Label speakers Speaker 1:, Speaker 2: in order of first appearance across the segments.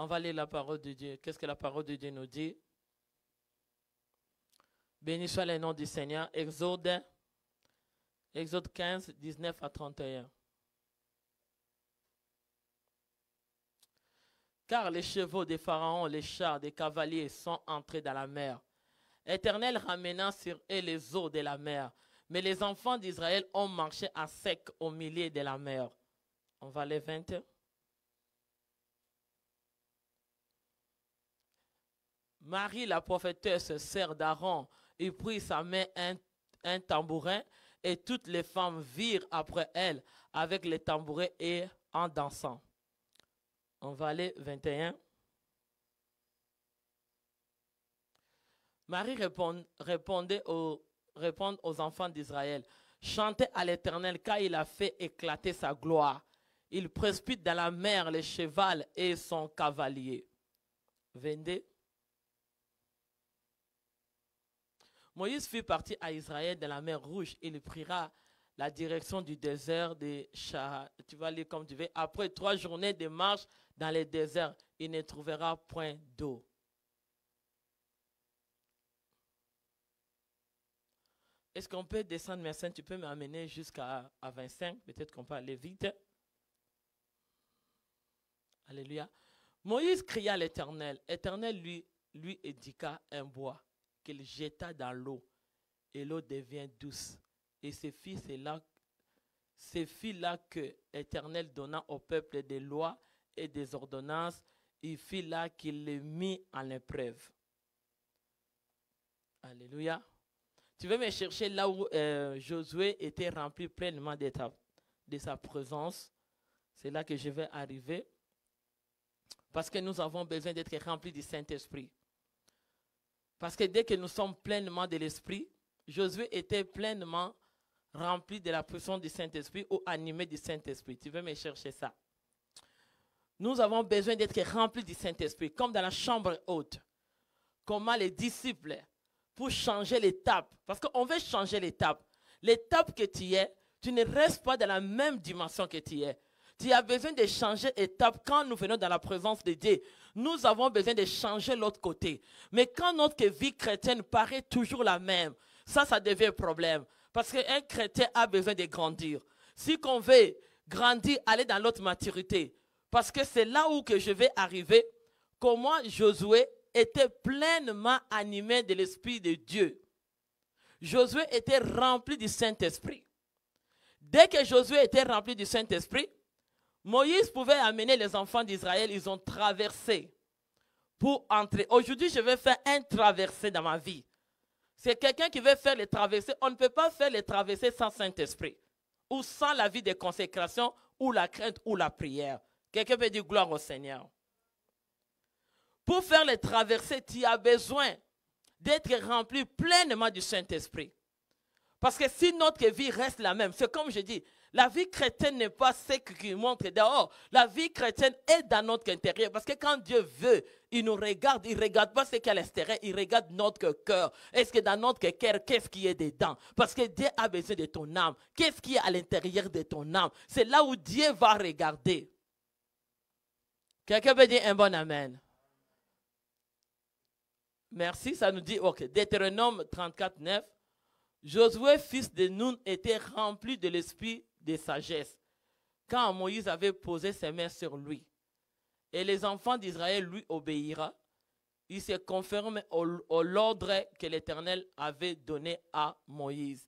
Speaker 1: On va lire la parole de Dieu. Qu'est-ce que la parole de Dieu nous dit Béni soit le nom du Seigneur. Exode, Exode 15, 19 à 31. Car les chevaux des pharaons, les chars des cavaliers sont entrés dans la mer. Éternel ramenant sur eux les eaux de la mer. Mais les enfants d'Israël ont marché à sec au milieu de la mer. On va les 20. Marie, la prophétesse, sert d'Aaron, y prit sa main un, tambourin, et toutes les femmes virent après elle avec les tambourins et en dansant. On va aller 21. Marie répond, répondait aux, enfants d'Israël. Chantez à l'Éternel car il a fait éclater sa gloire. Il précipite dans la mer les cheval et son cavalier. vendez Moïse fit parti à Israël dans la mer Rouge il priera la direction du désert de Shah. Tu vas lire comme tu veux. Après trois journées de marche dans le désert, il ne trouvera point d'eau. Est-ce qu'on peut descendre, merci, tu peux m'amener jusqu'à 25, peut-être qu'on peut aller vite. Alléluia. Moïse cria l'Éternel. L'Éternel lui, lui édiqua un bois qu'il jeta dans l'eau, et l'eau devient douce. Et ce fit là, ce là que l'Éternel donna au peuple des lois et des ordonnances, il fit là qu'il les mit en épreuve. Alléluia. Tu veux me chercher là où euh, Josué était rempli pleinement de, de sa présence. C'est là que je vais arriver. Parce que nous avons besoin d'être remplis du Saint-Esprit. Parce que dès que nous sommes pleinement de l'Esprit, Josué était pleinement rempli de la puissance du Saint-Esprit ou animé du Saint-Esprit. Tu veux me chercher ça. Nous avons besoin d'être remplis du Saint-Esprit, comme dans la chambre haute. Comment les disciples, pour changer l'étape, parce qu'on veut changer l'étape. L'étape que tu es, tu ne restes pas dans la même dimension que tu es. Tu as besoin de changer étape quand nous venons dans la présence de Dieu. Nous avons besoin de changer l'autre côté. Mais quand notre vie chrétienne paraît toujours la même, ça, ça devient un problème. Parce qu'un chrétien a besoin de grandir. Si qu'on veut grandir, aller dans l'autre maturité, parce que c'est là où que je vais arriver, comment Josué était pleinement animé de l'Esprit de Dieu. Josué était rempli du Saint-Esprit. Dès que Josué était rempli du Saint-Esprit, Moïse pouvait amener les enfants d'Israël, ils ont traversé pour entrer. Aujourd'hui, je vais faire un traversé dans ma vie. C'est quelqu'un qui veut faire le traversé. On ne peut pas faire le traversé sans Saint-Esprit ou sans la vie de consécration ou la crainte ou la prière. Quelqu'un peut dire gloire au Seigneur. Pour faire les traversé, tu as besoin d'être rempli pleinement du Saint-Esprit. Parce que si notre vie reste la même, c'est comme je dis, la vie chrétienne n'est pas ce qui montre dehors. La vie chrétienne est dans notre intérieur. Parce que quand Dieu veut, il nous regarde. Il ne regarde pas ce qu'il est à l'extérieur. Il regarde notre cœur. Est-ce que dans notre cœur, qu'est-ce qui est dedans Parce que Dieu a besoin de ton âme. Qu'est-ce qui est à l'intérieur de ton âme C'est là où Dieu va regarder. Quelqu'un peut dire un bon Amen. Merci, ça nous dit, ok, Deutéronome 34, 9. Josué, fils de Nun, était rempli de l'Esprit sagesse. Quand Moïse avait posé ses mains sur lui, et les enfants d'Israël lui obéira, il se conforme au, l'ordre que l'Éternel avait donné à Moïse.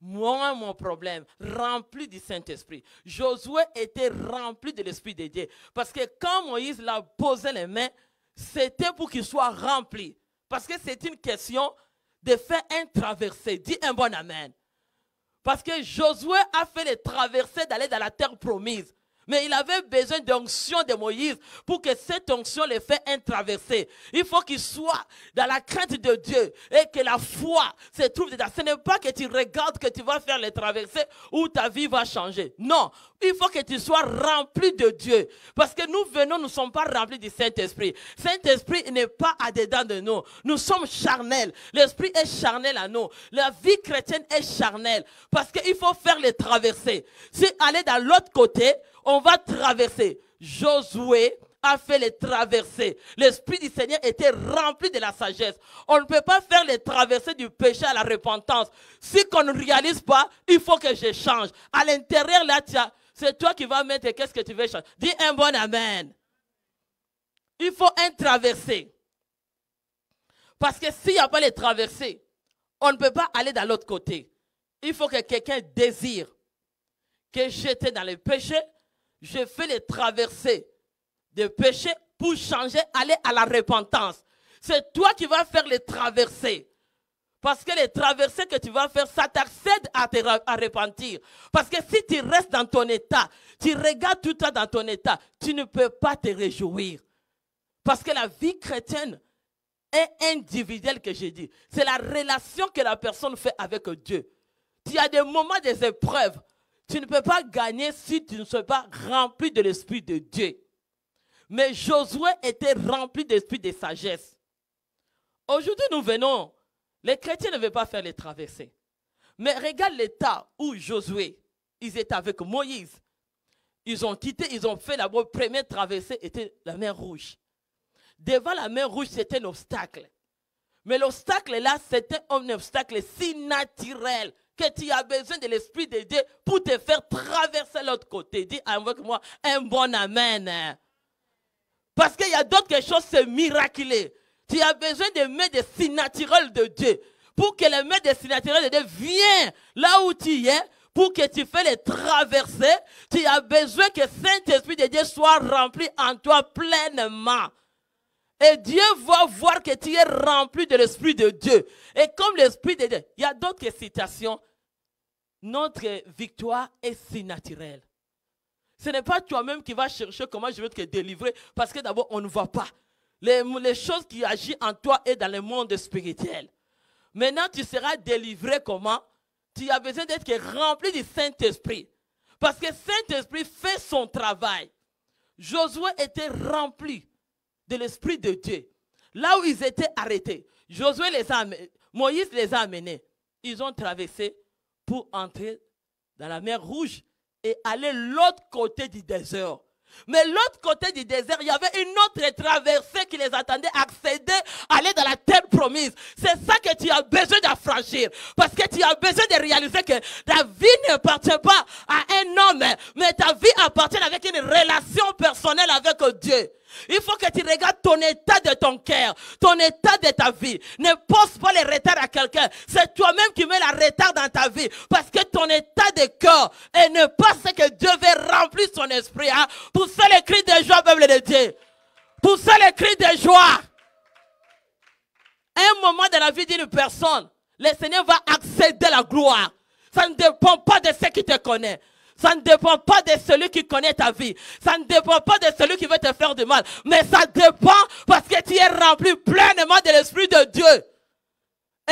Speaker 1: Moi, mon problème, rempli du Saint-Esprit. Josué était rempli de l'Esprit de Dieu. Parce que quand Moïse l'a posé les mains, c'était pour qu'il soit rempli. Parce que c'est une question de faire un traversé. Dis un bon Amen. Parce que Josué a fait les traversées d'aller dans la terre promise. Mais il avait besoin d'onction de Moïse pour que cette onction le fait traversé. Il faut qu'il soit dans la crainte de Dieu et que la foi se trouve dedans. Ce n'est pas que tu regardes que tu vas faire les traversées ou ta vie va changer. Non, il faut que tu sois rempli de Dieu. Parce que nous venons, nous ne sommes pas remplis du Saint-Esprit. Saint-Esprit n'est pas à dedans de nous. Nous sommes charnels. L'Esprit est charnel à nous. La vie chrétienne est charnelle. Parce qu'il faut faire les traversées. C'est aller dans l'autre côté, on va traverser. Josué a fait les traversées. L'Esprit du Seigneur était rempli de la sagesse. On ne peut pas faire les traversées du péché à la repentance. Si qu'on ne réalise pas, il faut que je change. À l'intérieur, là, c'est toi qui vas mettre qu'est-ce que tu veux changer. Dis un bon Amen. Il faut un traversé. Parce que s'il n'y a pas les traversées, on ne peut pas aller dans l'autre côté. Il faut que quelqu'un désire que j'étais dans le péché, je fais les traversées de péchés pour changer, aller à la repentance. C'est toi qui vas faire les traversées. Parce que les traversées que tu vas faire, ça t'accède à te à repentir. Parce que si tu restes dans ton état, tu regardes tout le dans ton état, tu ne peux pas te réjouir. Parce que la vie chrétienne est individuelle, que j'ai dit. C'est la relation que la personne fait avec Dieu. Tu as des moments, des épreuves tu ne peux pas gagner si tu ne sois pas rempli de l'Esprit de Dieu. Mais Josué était rempli d'esprit de sagesse. Aujourd'hui, nous venons, les chrétiens ne veulent pas faire les traversées. Mais regarde l'état où Josué, ils étaient avec Moïse. Ils ont quitté, ils ont fait la première traversée, était la mer Rouge. Devant la mer Rouge, c'était un obstacle. Mais l'obstacle là, c'était un obstacle si naturel que tu as besoin de l'Esprit de Dieu pour te faire traverser l'autre côté. Dis avec moi un bon Amen. Parce qu'il y a d'autres choses, c'est miraculeux. Tu as besoin des mains de de Dieu. Pour que les mains de de Dieu viennent là où tu es, pour que tu fais les traverser, tu as besoin que Saint-Esprit de Dieu soit rempli en toi pleinement. Et Dieu va voir que tu es rempli de l'Esprit de Dieu. Et comme l'Esprit de Dieu, il y a d'autres citations notre victoire est si naturelle. Ce n'est pas toi-même qui vas chercher comment je veux te délivrer, parce que d'abord, on ne voit pas. Les, choses qui agissent en toi et dans le monde spirituel. Maintenant, tu seras délivré comment Tu as besoin d'être rempli du Saint-Esprit. Parce que Saint-Esprit fait son travail. Josué était rempli de l'Esprit de Dieu. Là où ils étaient arrêtés, Josué les a, Moïse les a amenés. Ils ont traversé pour entrer dans la mer Rouge et aller l'autre côté du désert. Mais l'autre côté du désert, il y avait une autre traversée qui les attendait, accéder, aller dans la terre promise. C'est ça que tu as besoin d'affranchir. Parce que tu as besoin de réaliser que ta vie ne appartient pas à un homme, mais ta vie appartient avec une relation personnelle avec Dieu. Il faut que tu regardes ton état de ton cœur, ton état de ta vie. Ne pose pas les retards à quelqu'un. C'est toi-même qui mets la retard dans ta vie. Parce que ton état de cœur et ne pas ce que Dieu veut remplir son esprit. Hein? Pour les cris de joie, peuple de Dieu. Pour les cris de joie. Un moment de la vie d'une personne, le Seigneur va accéder à la gloire. Ça ne dépend pas de ceux qui te connaissent. Ça ne dépend pas de celui qui connaît ta vie. Ça ne dépend pas de celui qui veut te faire du mal. Mais ça dépend parce que tu es rempli pleinement de l'Esprit de Dieu.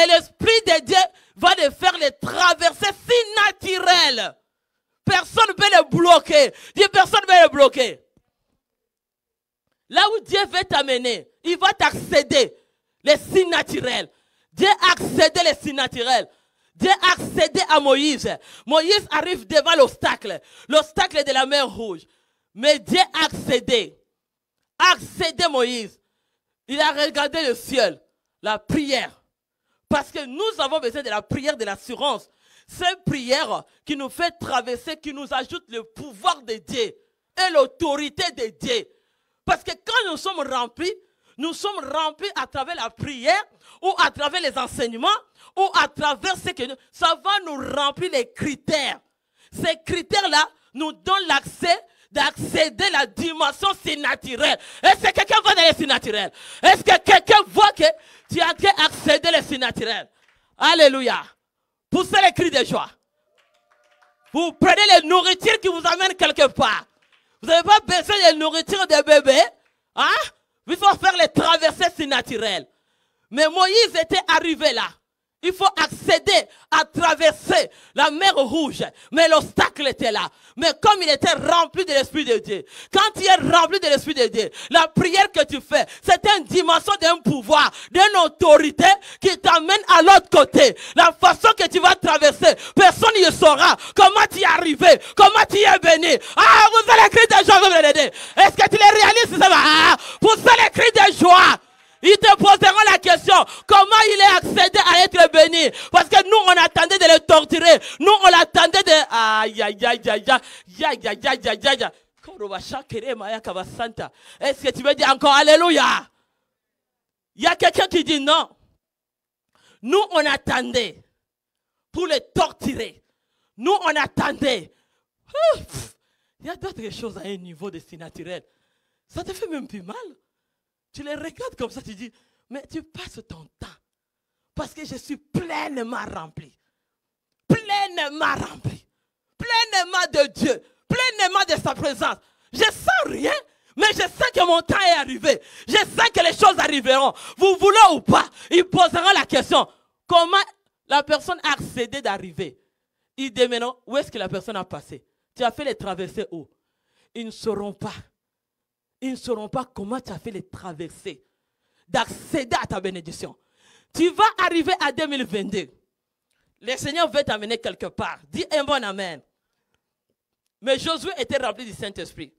Speaker 1: Et l'Esprit de Dieu va te faire les traversées si naturelles. Personne ne peut le bloquer. Dieu, personne ne peut le bloquer. Là où Dieu veut t'amener, il va t'accéder les signes naturels. Dieu accéder accédé les signes naturels. Dieu a à Moïse. Moïse arrive devant l'obstacle, l'obstacle de la mer rouge. Mais Dieu a accédé, accédé Moïse. Il a regardé le ciel, la prière. Parce que nous avons besoin de la prière de l'assurance. C'est Cette prière qui nous fait traverser, qui nous ajoute le pouvoir de Dieu et l'autorité de Dieu. Parce que quand nous sommes remplis, nous sommes remplis à travers la prière ou à travers les enseignements, ou à travers ce que nous, ça va nous remplir les critères. Ces critères-là nous donnent l'accès d'accéder à la dimension surnaturelle. Est-ce que quelqu'un voit dans les naturel? Est-ce que quelqu'un voit que tu as accéder les surnaturels? Alléluia. Poussez les cris de joie. Vous prenez les nourritures qui vous amènent quelque part. Vous n'avez pas besoin de nourriture de bébé. Hein? Il faut faire les traversées surnaturelles. Mais Moïse était arrivé là. Il faut accéder à traverser la mer rouge. Mais l'obstacle était là. Mais comme il était rempli de l'Esprit de Dieu, quand il est rempli de l'Esprit de Dieu, la prière que tu fais, c'est une dimension d'un pouvoir, d'une autorité qui t'amène à l'autre côté. La façon que tu vas traverser, personne ne saura comment tu y es arrivé, comment tu es béni. Ah, vous allez crier de joie, vous allez l'aider. Est-ce que tu les réalises? Ah, ça, allez crier de joie. Ils te poseront la question, comment il est accédé à être béni Parce que nous, on attendait de le torturer. Nous, on attendait de... Aïe, aïe, aïe, aïe, Est-ce que tu veux dire encore Alléluia Il y a quelqu'un qui dit non. Nous, on attendait pour le torturer. Nous, on attendait. Il y a d'autres choses à un niveau de si naturel. Ça te fait même plus mal. Tu les regardes comme ça, tu dis, mais tu passes ton temps. Parce que je suis pleinement rempli. Pleinement rempli. Pleinement de Dieu. Pleinement de sa présence. Je sens rien. Mais je sais que mon temps est arrivé. Je sais que les choses arriveront. Vous voulez ou pas, ils poseront la question. Comment la personne a accédé d'arriver Ils demanderont où est-ce que la personne a passé. Tu as fait les traversées où Ils ne sauront pas ils ne sauront pas comment tu as fait les traversées d'accéder à ta bénédiction. Tu vas arriver à 2022. Le Seigneur veut t'amener quelque part. Dis un bon Amen. Mais Josué était rempli du Saint-Esprit.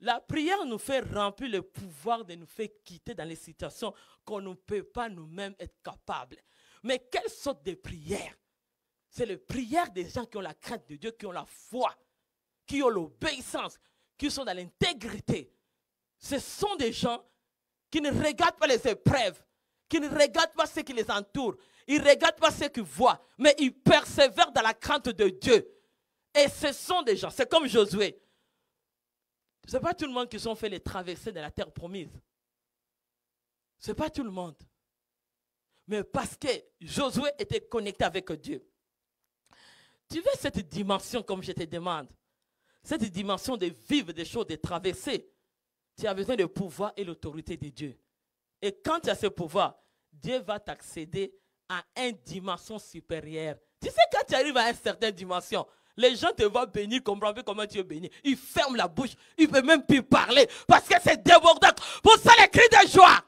Speaker 1: La prière nous fait remplir le pouvoir de nous faire quitter dans les situations qu'on ne peut pas nous-mêmes être capables. Mais quelle sorte de prière C'est la prière des gens qui ont la crainte de Dieu, qui ont la foi, qui ont l'obéissance, qui sont dans l'intégrité, ce sont des gens qui ne regardent pas les épreuves, qui ne regardent pas ce qui les entoure, ils ne regardent pas ce qu'ils voient, mais ils persévèrent dans la crainte de Dieu. Et ce sont des gens, c'est comme Josué. Ce n'est pas tout le monde qui ont fait les traversées de la terre promise. Ce n'est pas tout le monde. Mais parce que Josué était connecté avec Dieu. Tu veux cette dimension comme je te demande cette dimension de vivre des choses, de traverser, tu as besoin du pouvoir et l'autorité de Dieu. Et quand tu as ce pouvoir, Dieu va t'accéder à une dimension supérieure. Tu sais, quand tu arrives à une certaine dimension, les gens te voient bénir, comprendre comment tu es béni. Ils ferment la bouche, ils ne peuvent même plus parler parce que c'est débordant. Pour ça, les cris de joie.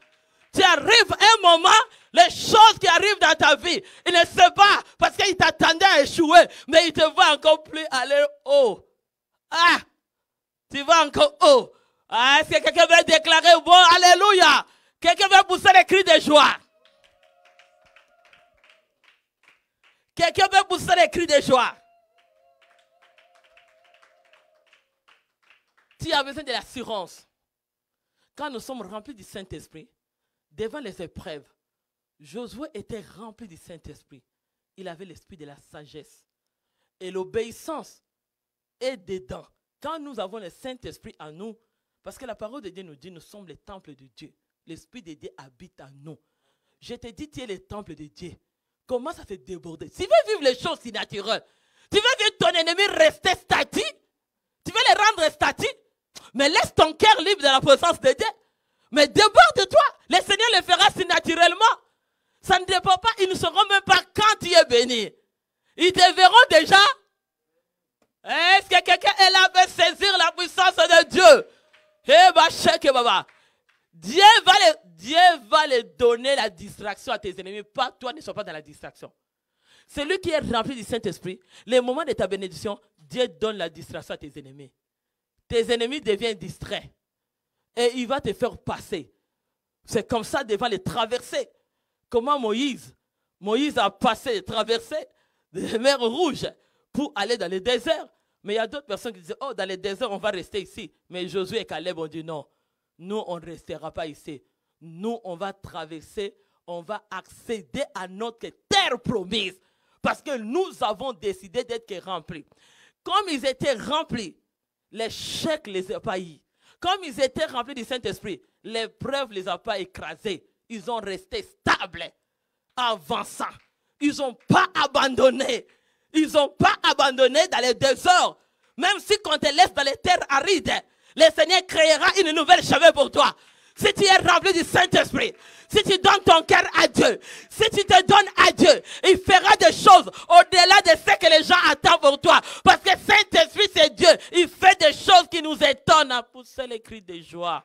Speaker 1: Tu arrives un moment, les choses qui arrivent dans ta vie, ils ne se pas parce qu'ils t'attendaient à échouer, mais ils te voient encore plus aller haut. Ah, tu vas encore haut. Oh! Ah, est-ce que quelqu'un veut déclarer bon Alléluia? Quelqu'un veut pousser des cris de joie? Quelqu'un veut pousser des cris de joie? Tu as besoin de l'assurance. Quand nous sommes remplis du Saint-Esprit, devant les épreuves, Josué était rempli du Saint-Esprit. Il avait l'esprit de la sagesse. Et l'obéissance et dedans. Quand nous avons le Saint-Esprit en nous, parce que la parole de Dieu nous dit, nous sommes les temples de Dieu. L'Esprit de Dieu habite en nous. Je te dis, tu es le temple de Dieu. Comment ça se déborder. Tu veux vivre les choses naturelles. Tu veux que ton ennemi reste statique. Tu veux les rendre statique. Mais laisse ton cœur libre de la présence de Dieu. Mais déborde-toi. Le Seigneur le fera si naturellement. Ça ne dépend pas. Ils ne sauront même pas quand tu es béni. Ils te verront déjà est-ce que quelqu'un est là pour saisir la puissance de Dieu? Eh, baba. Dieu va, Dieu va les donner la distraction à tes ennemis. Pas, toi, ne sois pas dans la distraction. Celui qui est rempli du Saint-Esprit, Le moment de ta bénédiction, Dieu donne la distraction à tes ennemis. Tes ennemis deviennent distraits. Et il va te faire passer. C'est comme ça devant les traversées. Comment Moïse Moïse a passé, traversé les mers rouges pour aller dans le désert. Mais il y a d'autres personnes qui disent, oh, dans les déserts, on va rester ici. Mais Josué et Caleb ont dit, non, nous, on ne restera pas ici. Nous, on va traverser, on va accéder à notre terre promise. Parce que nous avons décidé d'être remplis. Comme ils étaient remplis, les chèques les a pas eus. Comme ils étaient remplis du Saint-Esprit, l'épreuve les a pas écrasés. Ils ont resté stables, ça. Ils n'ont pas abandonné. Ils n'ont pas abandonné dans les désordres. Même si quand te laisse dans les terres arides, le Seigneur créera une nouvelle chemin pour toi. Si tu es rempli du Saint-Esprit, si tu donnes ton cœur à Dieu, si tu te donnes à Dieu, il fera des choses au-delà de ce que les gens attendent pour toi. Parce que Saint-Esprit, c'est Dieu. Il fait des choses qui nous étonnent à pousser les cris de joie.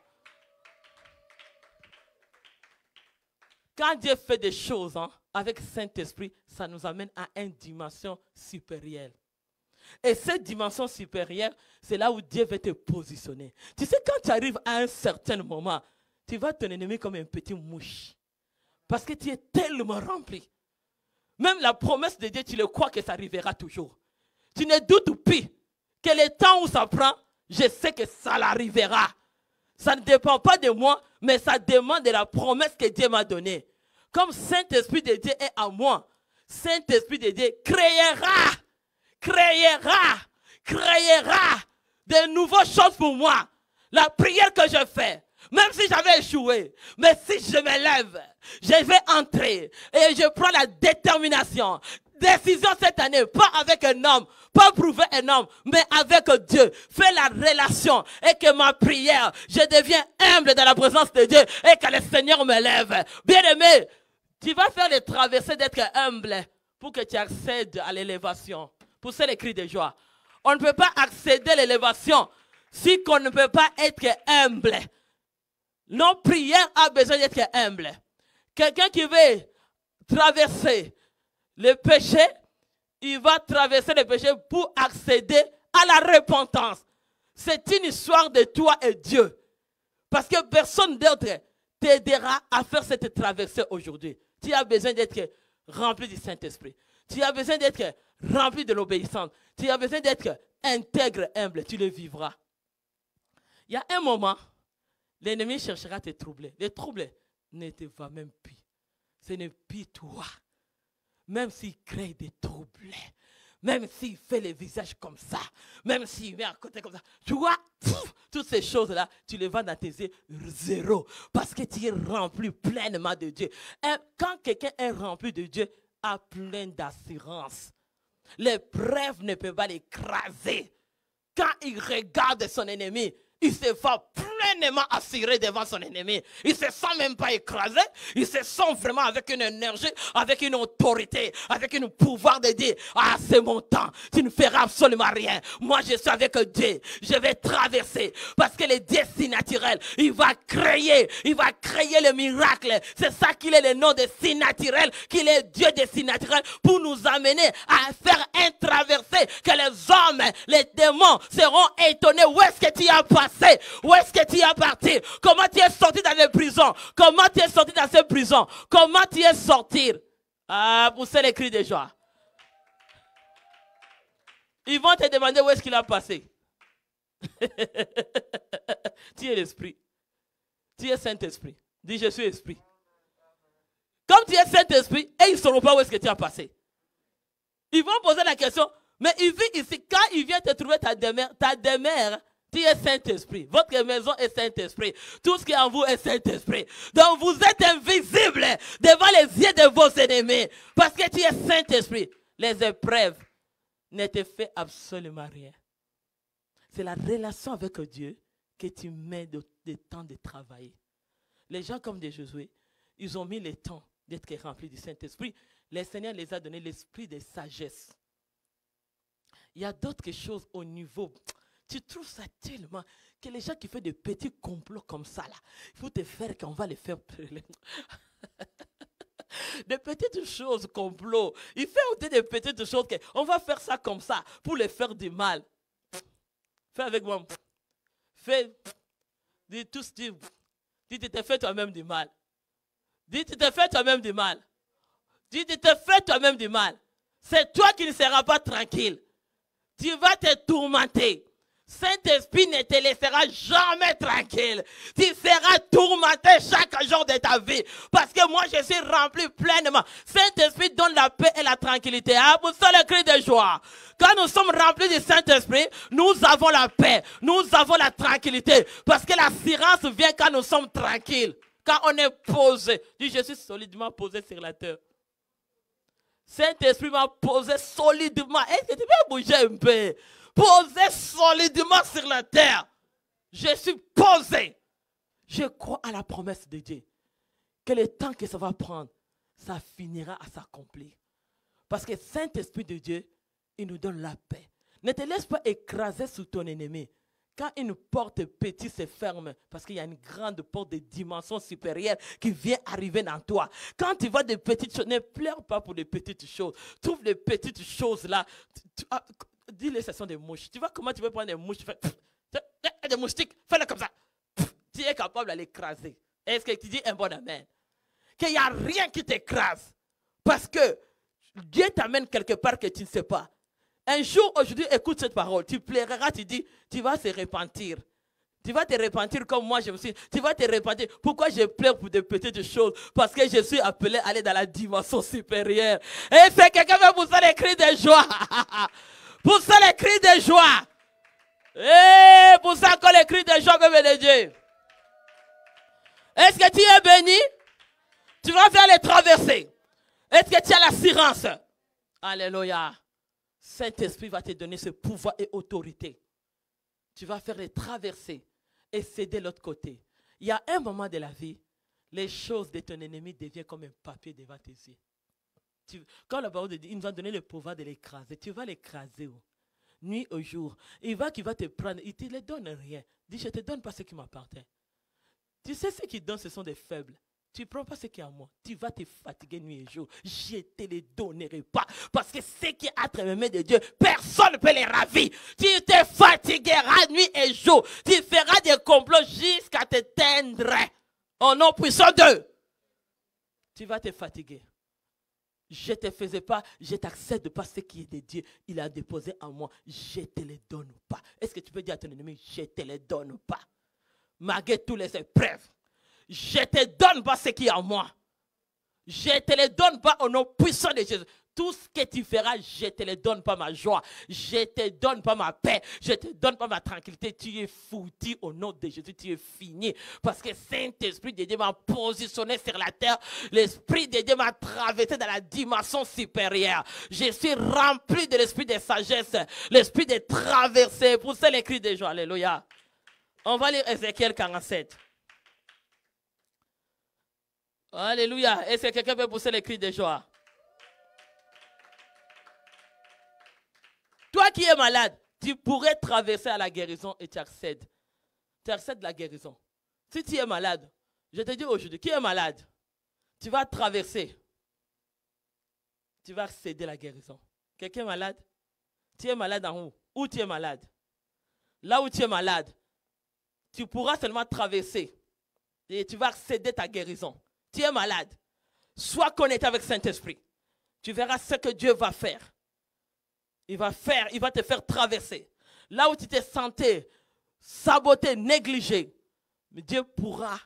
Speaker 1: Quand Dieu fait des choses, hein, avec Saint-Esprit, ça nous amène à une dimension supérieure. Et cette dimension supérieure, c'est là où Dieu veut te positionner. Tu sais, quand tu arrives à un certain moment, tu vas ton ennemi comme une petite mouche. Parce que tu es tellement rempli. Même la promesse de Dieu, tu le crois que ça arrivera toujours. Tu ne doutes plus que le temps où ça prend, je sais que ça arrivera. Ça ne dépend pas de moi, mais ça demande de la promesse que Dieu m'a donnée. Comme Saint-Esprit de Dieu est à moi, Saint-Esprit de Dieu créera, créera, créera de nouvelles choses pour moi. La prière que je fais, même si j'avais échoué, mais si je me lève, je vais entrer et je prends la détermination. Décision cette année, pas avec un homme, pas prouver un homme, mais avec Dieu. Fais la relation et que ma prière, je deviens humble dans la présence de Dieu et que le Seigneur me lève. Bien aimé, tu vas faire les traversées d'être humble pour que tu accèdes à l'élévation. Pour les cris de joie. On ne peut pas accéder à l'élévation si on ne peut pas être humble. Nos prières ont besoin d'être humble. Quelqu'un qui veut traverser le péché, il va traverser le péché pour accéder à la repentance. C'est une histoire de toi et Dieu. Parce que personne d'autre t'aidera à faire cette traversée aujourd'hui. Tu as besoin d'être rempli du Saint-Esprit. Tu as besoin d'être rempli de l'obéissance. Tu as besoin d'être intègre, humble. Tu le vivras. Il y a un moment, l'ennemi cherchera à te troubler. Les troubles ne te va même plus. Ce n'est plus toi. Même s'il crée des troubles, même s'il fait les visages comme ça, même s'il met à côté comme ça, tu vois, toutes ces choses-là, tu les vas dans tes yeux zéro. Parce que tu es rempli pleinement de Dieu. Et quand quelqu'un est rempli de Dieu, a plein d'assurance. Les preuves ne peut pas l'écraser. Quand il regarde son ennemi, il se va pleinement assurer devant son ennemi. Il ne se sent même pas écrasé. Il se sent vraiment avec une énergie, avec une autorité, avec un pouvoir de dire, ah, c'est mon temps. Tu ne feras absolument rien. Moi, je suis avec Dieu. Je vais traverser parce que le Dieu si naturel, il va créer, il va créer le miracle. C'est ça qu'il est le nom de si naturel, qu'il est Dieu de si naturel pour nous amener à faire un traversé que les hommes, les démons seront étonnés. Où est-ce que tu as passé? où est-ce que tu es parti, comment tu es sorti dans les prisons, comment tu es sorti dans ces prisons, comment tu es sorti. Ah, pousser les cris de joie. Ils vont te demander où est-ce qu'il a passé. tu es l'esprit. Tu es Saint-Esprit. Dis, je suis esprit. Comme tu es Saint-Esprit, et ils ne sauront pas où est-ce que tu as passé. Ils vont poser la question, mais il vit ici. Quand il vient te trouver ta demeure, ta demeure tu es Saint-Esprit. Votre maison est Saint-Esprit. Tout ce qui est en vous est Saint-Esprit. Donc vous êtes invisible devant les yeux de vos ennemis parce que tu es Saint-Esprit. Les épreuves ne te font absolument rien. C'est la relation avec Dieu que tu mets de, temps de travailler. Les gens comme des Josué, ils ont mis le temps d'être remplis du Saint-Esprit. Le Seigneur les a donné l'esprit de sagesse. Il y a d'autres choses au niveau tu trouves ça tellement que les gens qui font des petits complots comme ça, là, il faut te faire qu'on va les faire des petites choses complots. Il fait des petites choses qu'on va faire ça comme ça pour les faire du mal. Fais avec moi. Fais. Dis tout ce que Dis, tu te fait toi-même du mal. Dis, tu te fais toi-même du mal. Dis, tu te fais toi-même du mal. C'est toi qui ne seras pas tranquille. Tu vas te tourmenter. Saint-Esprit ne te laissera jamais tranquille. Tu seras tourmenté chaque jour de ta vie. Parce que moi, je suis rempli pleinement. Saint-Esprit donne la paix et la tranquillité. Hein, ah, pour le cri de joie. Quand nous sommes remplis du Saint-Esprit, nous avons la paix. Nous avons la tranquillité. Parce que la silence vient quand nous sommes tranquilles. Quand on est posé. Je suis solidement posé sur la terre. Saint-Esprit m'a posé solidement. Est-ce que tu peux bouger un peu? posé solidement sur la terre. Je suis posé. Je crois à la promesse de Dieu. Que le temps que ça va prendre, ça finira à s'accomplir. Parce que Saint-Esprit de Dieu, il nous donne la paix. Ne te laisse pas écraser sous ton ennemi. Quand une porte petite se ferme, parce qu'il y a une grande porte de dimension supérieure qui vient arriver dans toi. Quand tu vois des petites choses, ne pleure pas pour les petites choses. Trouve les petites choses là. Ah, dis les ce sont des mouches. Tu vois comment tu peux prendre des mouches, fais, des moustiques, fais-le comme ça. tu es capable d'aller écraser. Est-ce que tu dis un bon amen? Qu'il n'y a rien qui t'écrase. Parce que Dieu t'amène quelque part que tu ne sais pas. Un jour, aujourd'hui, écoute cette parole. Tu plaireras, tu dis, tu vas te repentir. Tu vas te repentir comme moi, je me suis. Tu vas te repentir. Pourquoi je pleure pour des petites choses Parce que je suis appelé à aller dans la dimension supérieure. Et c'est quelqu'un qui vous a écrire des joies. Pour ça, les cris de joie. Et eh, pour ça les cris de joie que veut Dieu. Est-ce que tu es béni? Tu vas faire les traversées. Est-ce que tu as l'assurance? Alléluia. Saint-Esprit va te donner ce pouvoir et autorité. Tu vas faire les traversées et céder l'autre côté. Il y a un moment de la vie, les choses de ton ennemi deviennent comme un papier devant tes yeux quand la parole dit, il nous a donné le pouvoir de l'écraser, tu vas l'écraser. nuit au jour. Il va qu'il va te prendre. Il ne te donne rien. Dis, je ne te donne pas ce qui m'appartient. Tu sais, ce qui donne, ce sont des faibles. Tu ne prends pas ce qui est à moi. Tu vas te fatiguer nuit et jour. Je ne te les donnerai pas. Parce que ce qui est travers les mains de Dieu, personne ne peut les ravir. Tu te fatigueras nuit et jour. Tu feras des complots jusqu'à te t'éteindre. en nom puissant d'eux. Tu vas te fatiguer je ne te faisais pas, je t'accepte pas ce qui est de Dieu. Il a déposé en moi, je te le donne pas. Est-ce que tu peux dire à ton ennemi, je te le donne pas Malgré toutes les épreuves, je te donne pas ce qui est en moi. Je te le donne pas au nom puissant de Jésus tout ce que tu feras, je te le donne pas ma joie, je te donne pas ma paix, je te donne pas ma tranquillité. Tu es foutu au nom de Jésus, tu es fini. Parce que Saint-Esprit de Dieu m'a positionné sur la terre. L'Esprit de Dieu m'a traversé dans la dimension supérieure. Je suis rempli de l'Esprit de sagesse, l'Esprit de traversée. Pour les cris de joie. Alléluia. On va lire Ézéchiel 47. Alléluia. Est-ce que quelqu'un peut pousser les cris de joie? Toi qui es malade, tu pourrais traverser à la guérison et tu accèdes. Tu accèdes à la guérison. Si tu es malade, je te dis aujourd'hui, qui est malade, tu vas traverser. Tu vas accéder à la guérison. Quelqu'un est malade Tu es malade en haut? Où tu es malade Là où tu es malade, tu pourras seulement traverser et tu vas accéder ta guérison. Tu es malade. Sois connecté avec Saint-Esprit. Tu verras ce que Dieu va faire. Il va faire, il va te faire traverser. Là où tu t'es senti saboté, négligé, Dieu pourra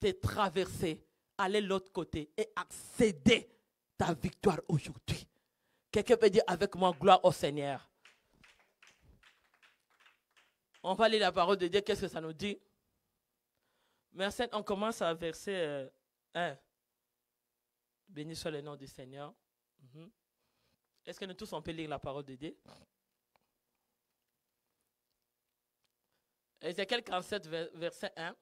Speaker 1: te traverser, aller l'autre côté et accéder à ta victoire aujourd'hui. Quelqu'un peut dire avec moi gloire au Seigneur. On va lire la parole de Dieu. Qu'est-ce que ça nous dit? Merci. On commence à verser 1. Euh, Béni soit le nom du Seigneur. Mhm. Est-ce que nous tous, on peut lire la parole de Dieu Ézéchiel 47, verset 1.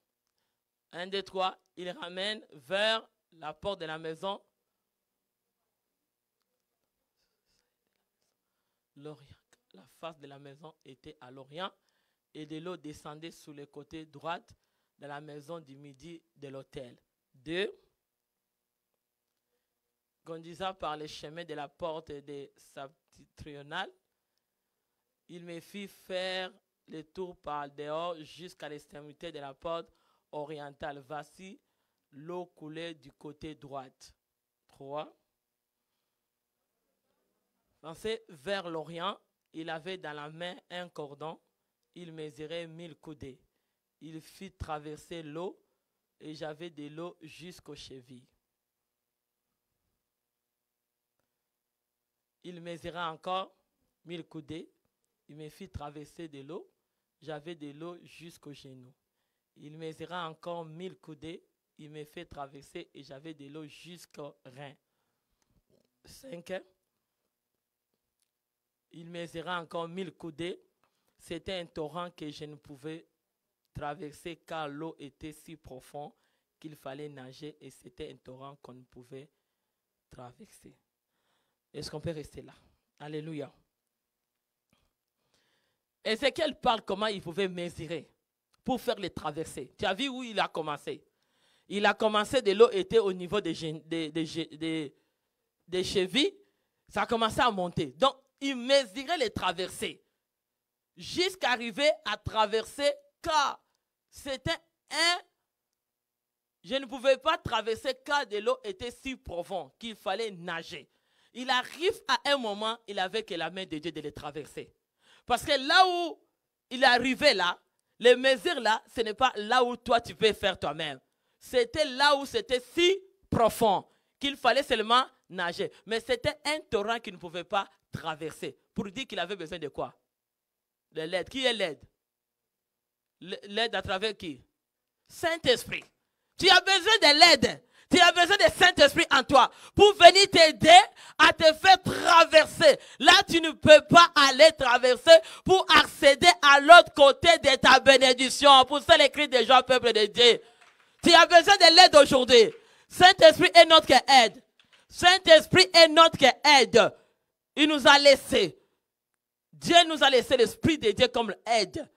Speaker 1: 1, 2, 3. Il ramène vers la porte de la maison l'Orient. La face de la maison était à l'Orient et de l'eau descendait sur le côté droit de la maison du midi de l'hôtel. 2. Gondisa par le chemin de la porte des septentrionale. Il me fit faire le tour par dehors jusqu'à l'extrémité de la porte orientale. Voici, l'eau coulait du côté droite. 3. Pensé vers l'Orient, il avait dans la main un cordon. Il mesurait mille coudées. Il fit traverser l'eau et j'avais de l'eau jusqu'aux chevilles. Il mesura encore mille coudées. Il me fit traverser de l'eau. J'avais de l'eau jusqu'aux genoux. Il mesura encore mille coudées. Il me fait traverser et j'avais de l'eau jusqu'au rein. Cinq. Il mesura encore mille coudées. C'était un torrent que je ne pouvais traverser car l'eau était si profonde qu'il fallait nager et c'était un torrent qu'on ne pouvait traverser. Est-ce qu'on peut rester là Alléluia. qu'elle parle comment il pouvait mesurer pour faire les traversées. Tu as vu où il a commencé Il a commencé de l'eau était au niveau des, des, chevilles. Ça a commencé à monter. Donc, il mesurait les traversées jusqu'à arriver à traverser car c'était un... Je ne pouvais pas traverser car de l'eau était si profond qu'il fallait nager il arrive à un moment, il avait que la main de Dieu de le traverser. Parce que là où il arrivait là, les mesures là, ce n'est pas là où toi tu peux faire toi-même. C'était là où c'était si profond qu'il fallait seulement nager. Mais c'était un torrent qu'il ne pouvait pas traverser. Pour dire qu'il avait besoin de quoi De l'aide. Qui est l'aide L'aide à travers qui Saint-Esprit. Tu as besoin de l'aide. Tu as besoin de Saint-Esprit en toi pour venir t'aider à te faire traverser. Là, tu ne peux pas aller traverser pour accéder à l'autre côté de ta bénédiction. Pour ça, l'écrit déjà des peuple de Dieu. Tu as besoin de l'aide aujourd'hui. Saint-Esprit est notre aide. Saint-Esprit est notre aide. Il nous a laissé. Dieu nous a laissé l'Esprit de Dieu comme aide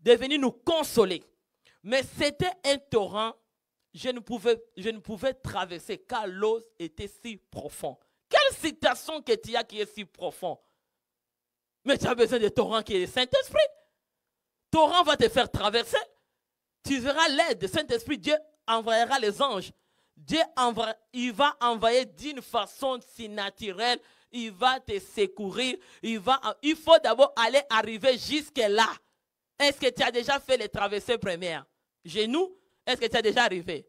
Speaker 1: de venir nous consoler. Mais c'était un torrent je ne pouvais, je ne pouvais traverser car l'eau était si profonde. Quelle citation que tu as qui est si profonde Mais tu as besoin de torrent qui est le Saint-Esprit. Torrent va te faire traverser. Tu verras l'aide du Saint-Esprit. Dieu envoyera les anges. Dieu il va envoyer d'une façon si naturelle. Il va te secourir. Il, va, il faut d'abord aller arriver jusque là. Est-ce que tu as déjà fait les traversées premières Genoux, est-ce que tu es déjà arrivé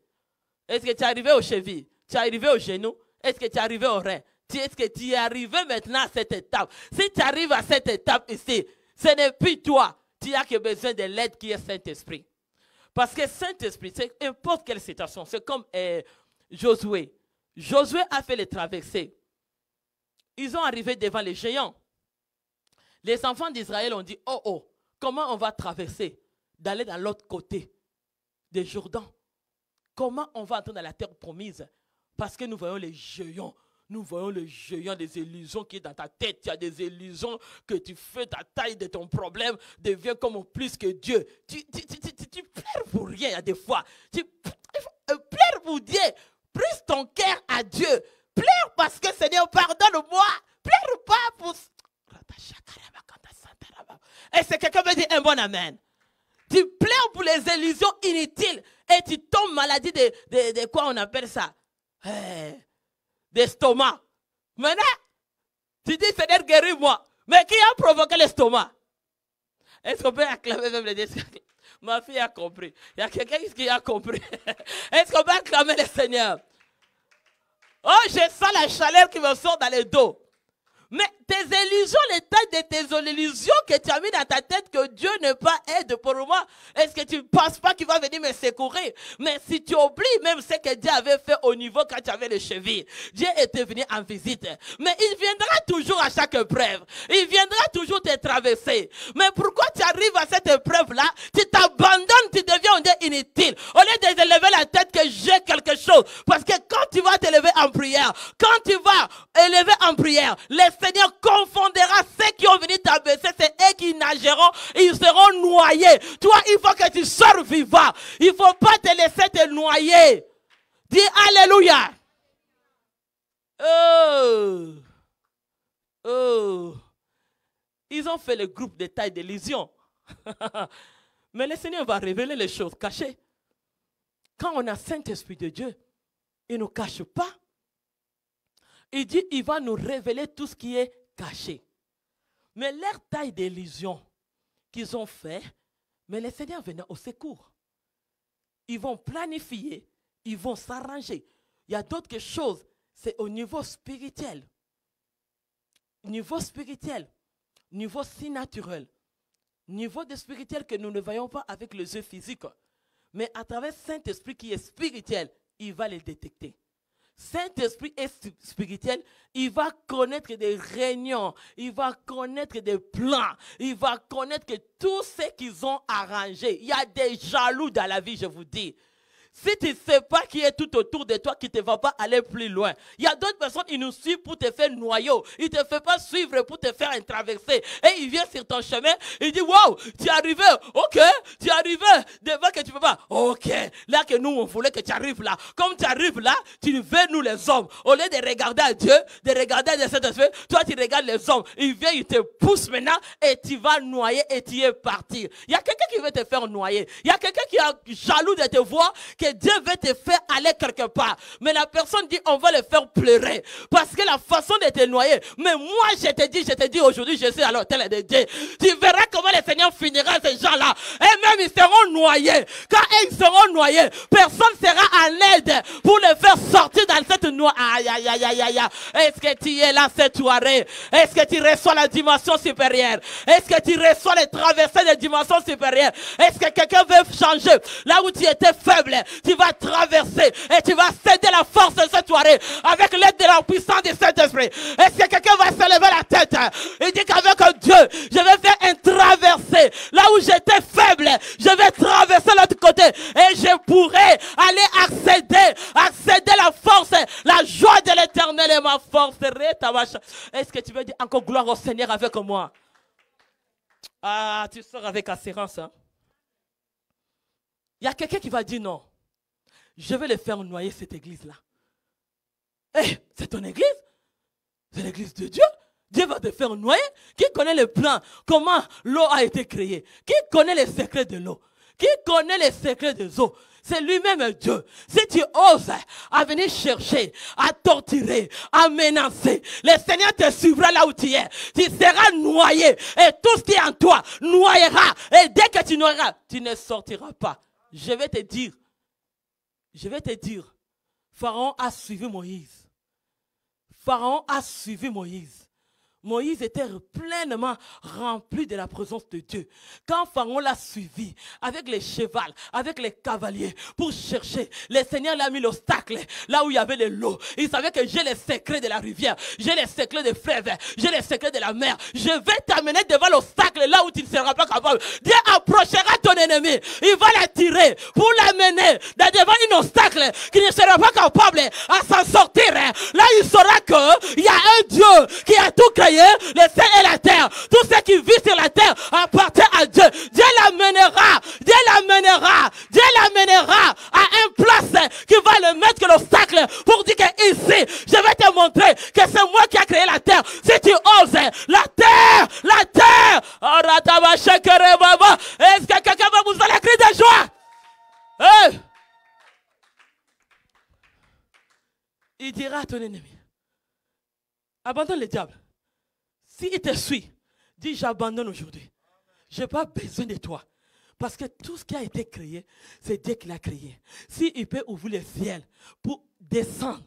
Speaker 1: Est-ce que tu es arrivé aux chevilles Tu es arrivé au genoux Est-ce que tu es arrivé aux reins Est-ce que tu es arrivé maintenant à cette étape Si tu arrives à cette étape ici, ce n'est plus toi. Tu as que besoin de l'aide qui est Saint-Esprit. Parce que Saint-Esprit, c'est n'importe quelle situation. C'est comme eh, Josué. Josué a fait les traversées. Ils ont arrivé devant les géants. Les enfants d'Israël ont dit, oh oh, comment on va traverser D'aller dans l'autre côté des Jourdans. Comment on va entrer dans la terre promise Parce que nous voyons les géants. Nous voyons les géant des illusions qui est dans ta tête. Tu a des illusions que tu fais, ta taille de ton problème devient comme plus que Dieu. Tu, tu, pleures pour rien, il y a des fois. Tu pleures pour Dieu. Plus ton cœur à Dieu. Pleure parce que Seigneur, pardonne-moi. Pleure pas pour. Et c'est quelqu'un me dit un bon Amen. Tu pleures pour les illusions inutiles et tu tombes maladie de, quoi on appelle ça eh, D'estomac. Maintenant, tu dis Seigneur, guéris-moi. Mais qui a provoqué l'estomac Est-ce qu'on peut acclamer même les Ma fille a compris. Il y a quelqu'un qui a compris. Est-ce qu'on peut acclamer le Seigneur Oh, je sens la chaleur qui me sort dans les dos. Mais tes illusions, les tailles de tes illusions que tu as mis dans ta tête que Dieu ne pas aide pour moi, est-ce que tu ne penses pas qu'il va venir me secourir? Mais si tu oublies même ce que Dieu avait fait au niveau quand tu avais les chevilles, Dieu était venu en visite. Mais il viendra toujours à chaque épreuve. Il viendra toujours te traverser. Mais pourquoi tu arrives à cette épreuve-là? Tu t'abandonnes, tu deviens inutile. Au lieu de lever la tête que j'ai quelque chose. Parce que quand tu vas t'élever en prière, quand tu vas élever en prière, les Seigneur confondra ceux qui ont venu t'abaisser, c'est eux qui nageront et ils seront noyés. Toi, il faut que tu sors vivant. Il ne faut pas te laisser te noyer. Dis Alléluia. Oh. Oh. Ils ont fait le groupe de taille d'illusion. Mais le Seigneur va révéler les choses cachées. Quand on a Saint-Esprit de Dieu, il ne nous cache pas il dit, il va nous révéler tout ce qui est caché. Mais leur taille d'illusion qu'ils ont fait, mais les Seigneur venant au secours. Ils vont planifier, ils vont s'arranger. Il y a d'autres choses, c'est au niveau spirituel. Niveau spirituel, niveau si naturel, niveau de spirituel que nous ne voyons pas avec les yeux physiques. Mais à travers Saint-Esprit qui est spirituel, il va les détecter. Saint-Esprit est spirituel, il va connaître des réunions, il va connaître des plans, il va connaître que tout ce qu'ils ont arrangé. Il y a des jaloux dans la vie, je vous dis. Si tu ne sais pas qui est tout autour de toi, qui ne te va pas aller plus loin. Il y a d'autres personnes, qui nous suivent pour te faire noyer. Ils ne te font pas suivre pour te faire traverser. Et ils viennent sur ton chemin, ils disent, « wow, tu es arrivé, ok, tu es arrivé, devant que tu ne peux pas. Ok, là que nous, on voulait que tu arrives là. Comme tu arrives là, tu veux nous les hommes. Au lieu de regarder à Dieu, de regarder à cet toi tu regardes les hommes. Ils viennent, ils te poussent maintenant et tu vas noyer et tu es parti. Il y a quelqu'un qui veut te faire noyer. Il y a quelqu'un qui est jaloux de te voir, que Dieu veut te faire aller quelque part. Mais la personne dit, on va le faire pleurer. Parce que la façon de te noyer, mais moi je te dis, je te dis aujourd'hui, je suis à l'hôtel de Dieu. Tu verras comment le Seigneur finira ces gens-là. Et même ils seront noyés. Quand ils seront noyés, personne sera à aide pour les faire sortir dans cette noix. Aïe, aïe, aïe, aïe, aïe. Est-ce que tu es là cette soirée? Est-ce que tu reçois la dimension supérieure? Est-ce que tu reçois les traversées des dimensions supérieures? Est-ce que quelqu'un veut changer là où tu étais faible? tu vas traverser et tu vas céder la force de cette soirée avec l'aide de la puissance du Saint-Esprit. Et si quelqu'un va se lever la tête, Et dit qu'avec Dieu, je vais faire un traversée. Là où j'étais faible, je vais traverser l'autre côté et je pourrai aller accéder, accéder la force, la joie de l'éternel est ma force. Est-ce que tu veux dire encore gloire au Seigneur avec moi? Ah, tu sors avec assurance. Hein. Il y a quelqu'un qui va dire non je vais le faire noyer cette église-là. Eh, c'est ton église C'est l'église de Dieu Dieu va te faire noyer. Qui connaît le plan Comment l'eau a été créée Qui connaît les secrets de l'eau Qui connaît les secrets des eaux c'est lui-même Dieu. Si tu oses à venir chercher, à torturer, à menacer, le Seigneur te suivra là où tu es. Tu seras noyé et tout ce qui est en toi noyera. Et dès que tu noyeras, tu ne sortiras pas. Je vais te dire, je vais te dire, Pharaon a suivi Moïse. Pharaon a suivi Moïse. Moïse était pleinement rempli de la présence de Dieu. Quand Pharaon l'a suivi avec les chevals, avec les cavaliers pour chercher, le Seigneur l'a mis l'obstacle là où il y avait de l'eau. Il savait que j'ai les secrets de la rivière, j'ai les secrets des fleuves, j'ai les secrets de la mer. Je vais t'amener devant l'obstacle là où tu ne seras pas capable. Dieu approchera ton ennemi. Il va l'attirer pour l'amener devant un obstacle qui ne sera pas capable à s'en sortir. Là, il saura que il y a un Dieu qui a tout créé le ciel et la terre, tout ce qui vit sur la terre appartient à Dieu. Dieu l'amènera, Dieu l'amènera, Dieu l'amènera à un place qui va le mettre que l'obstacle pour dire que ici, je vais te montrer que c'est moi qui a créé la terre. Si tu oses, la terre, la terre, est-ce que quelqu'un va vous faire un cri de joie? Il dira à ton ennemi, abandonne le diable. S'il te suit, dis j'abandonne aujourd'hui. Je n'ai pas besoin de toi. Parce que tout ce qui a été créé, c'est Dieu qui l'a créé. S'il peut ouvrir le ciel pour descendre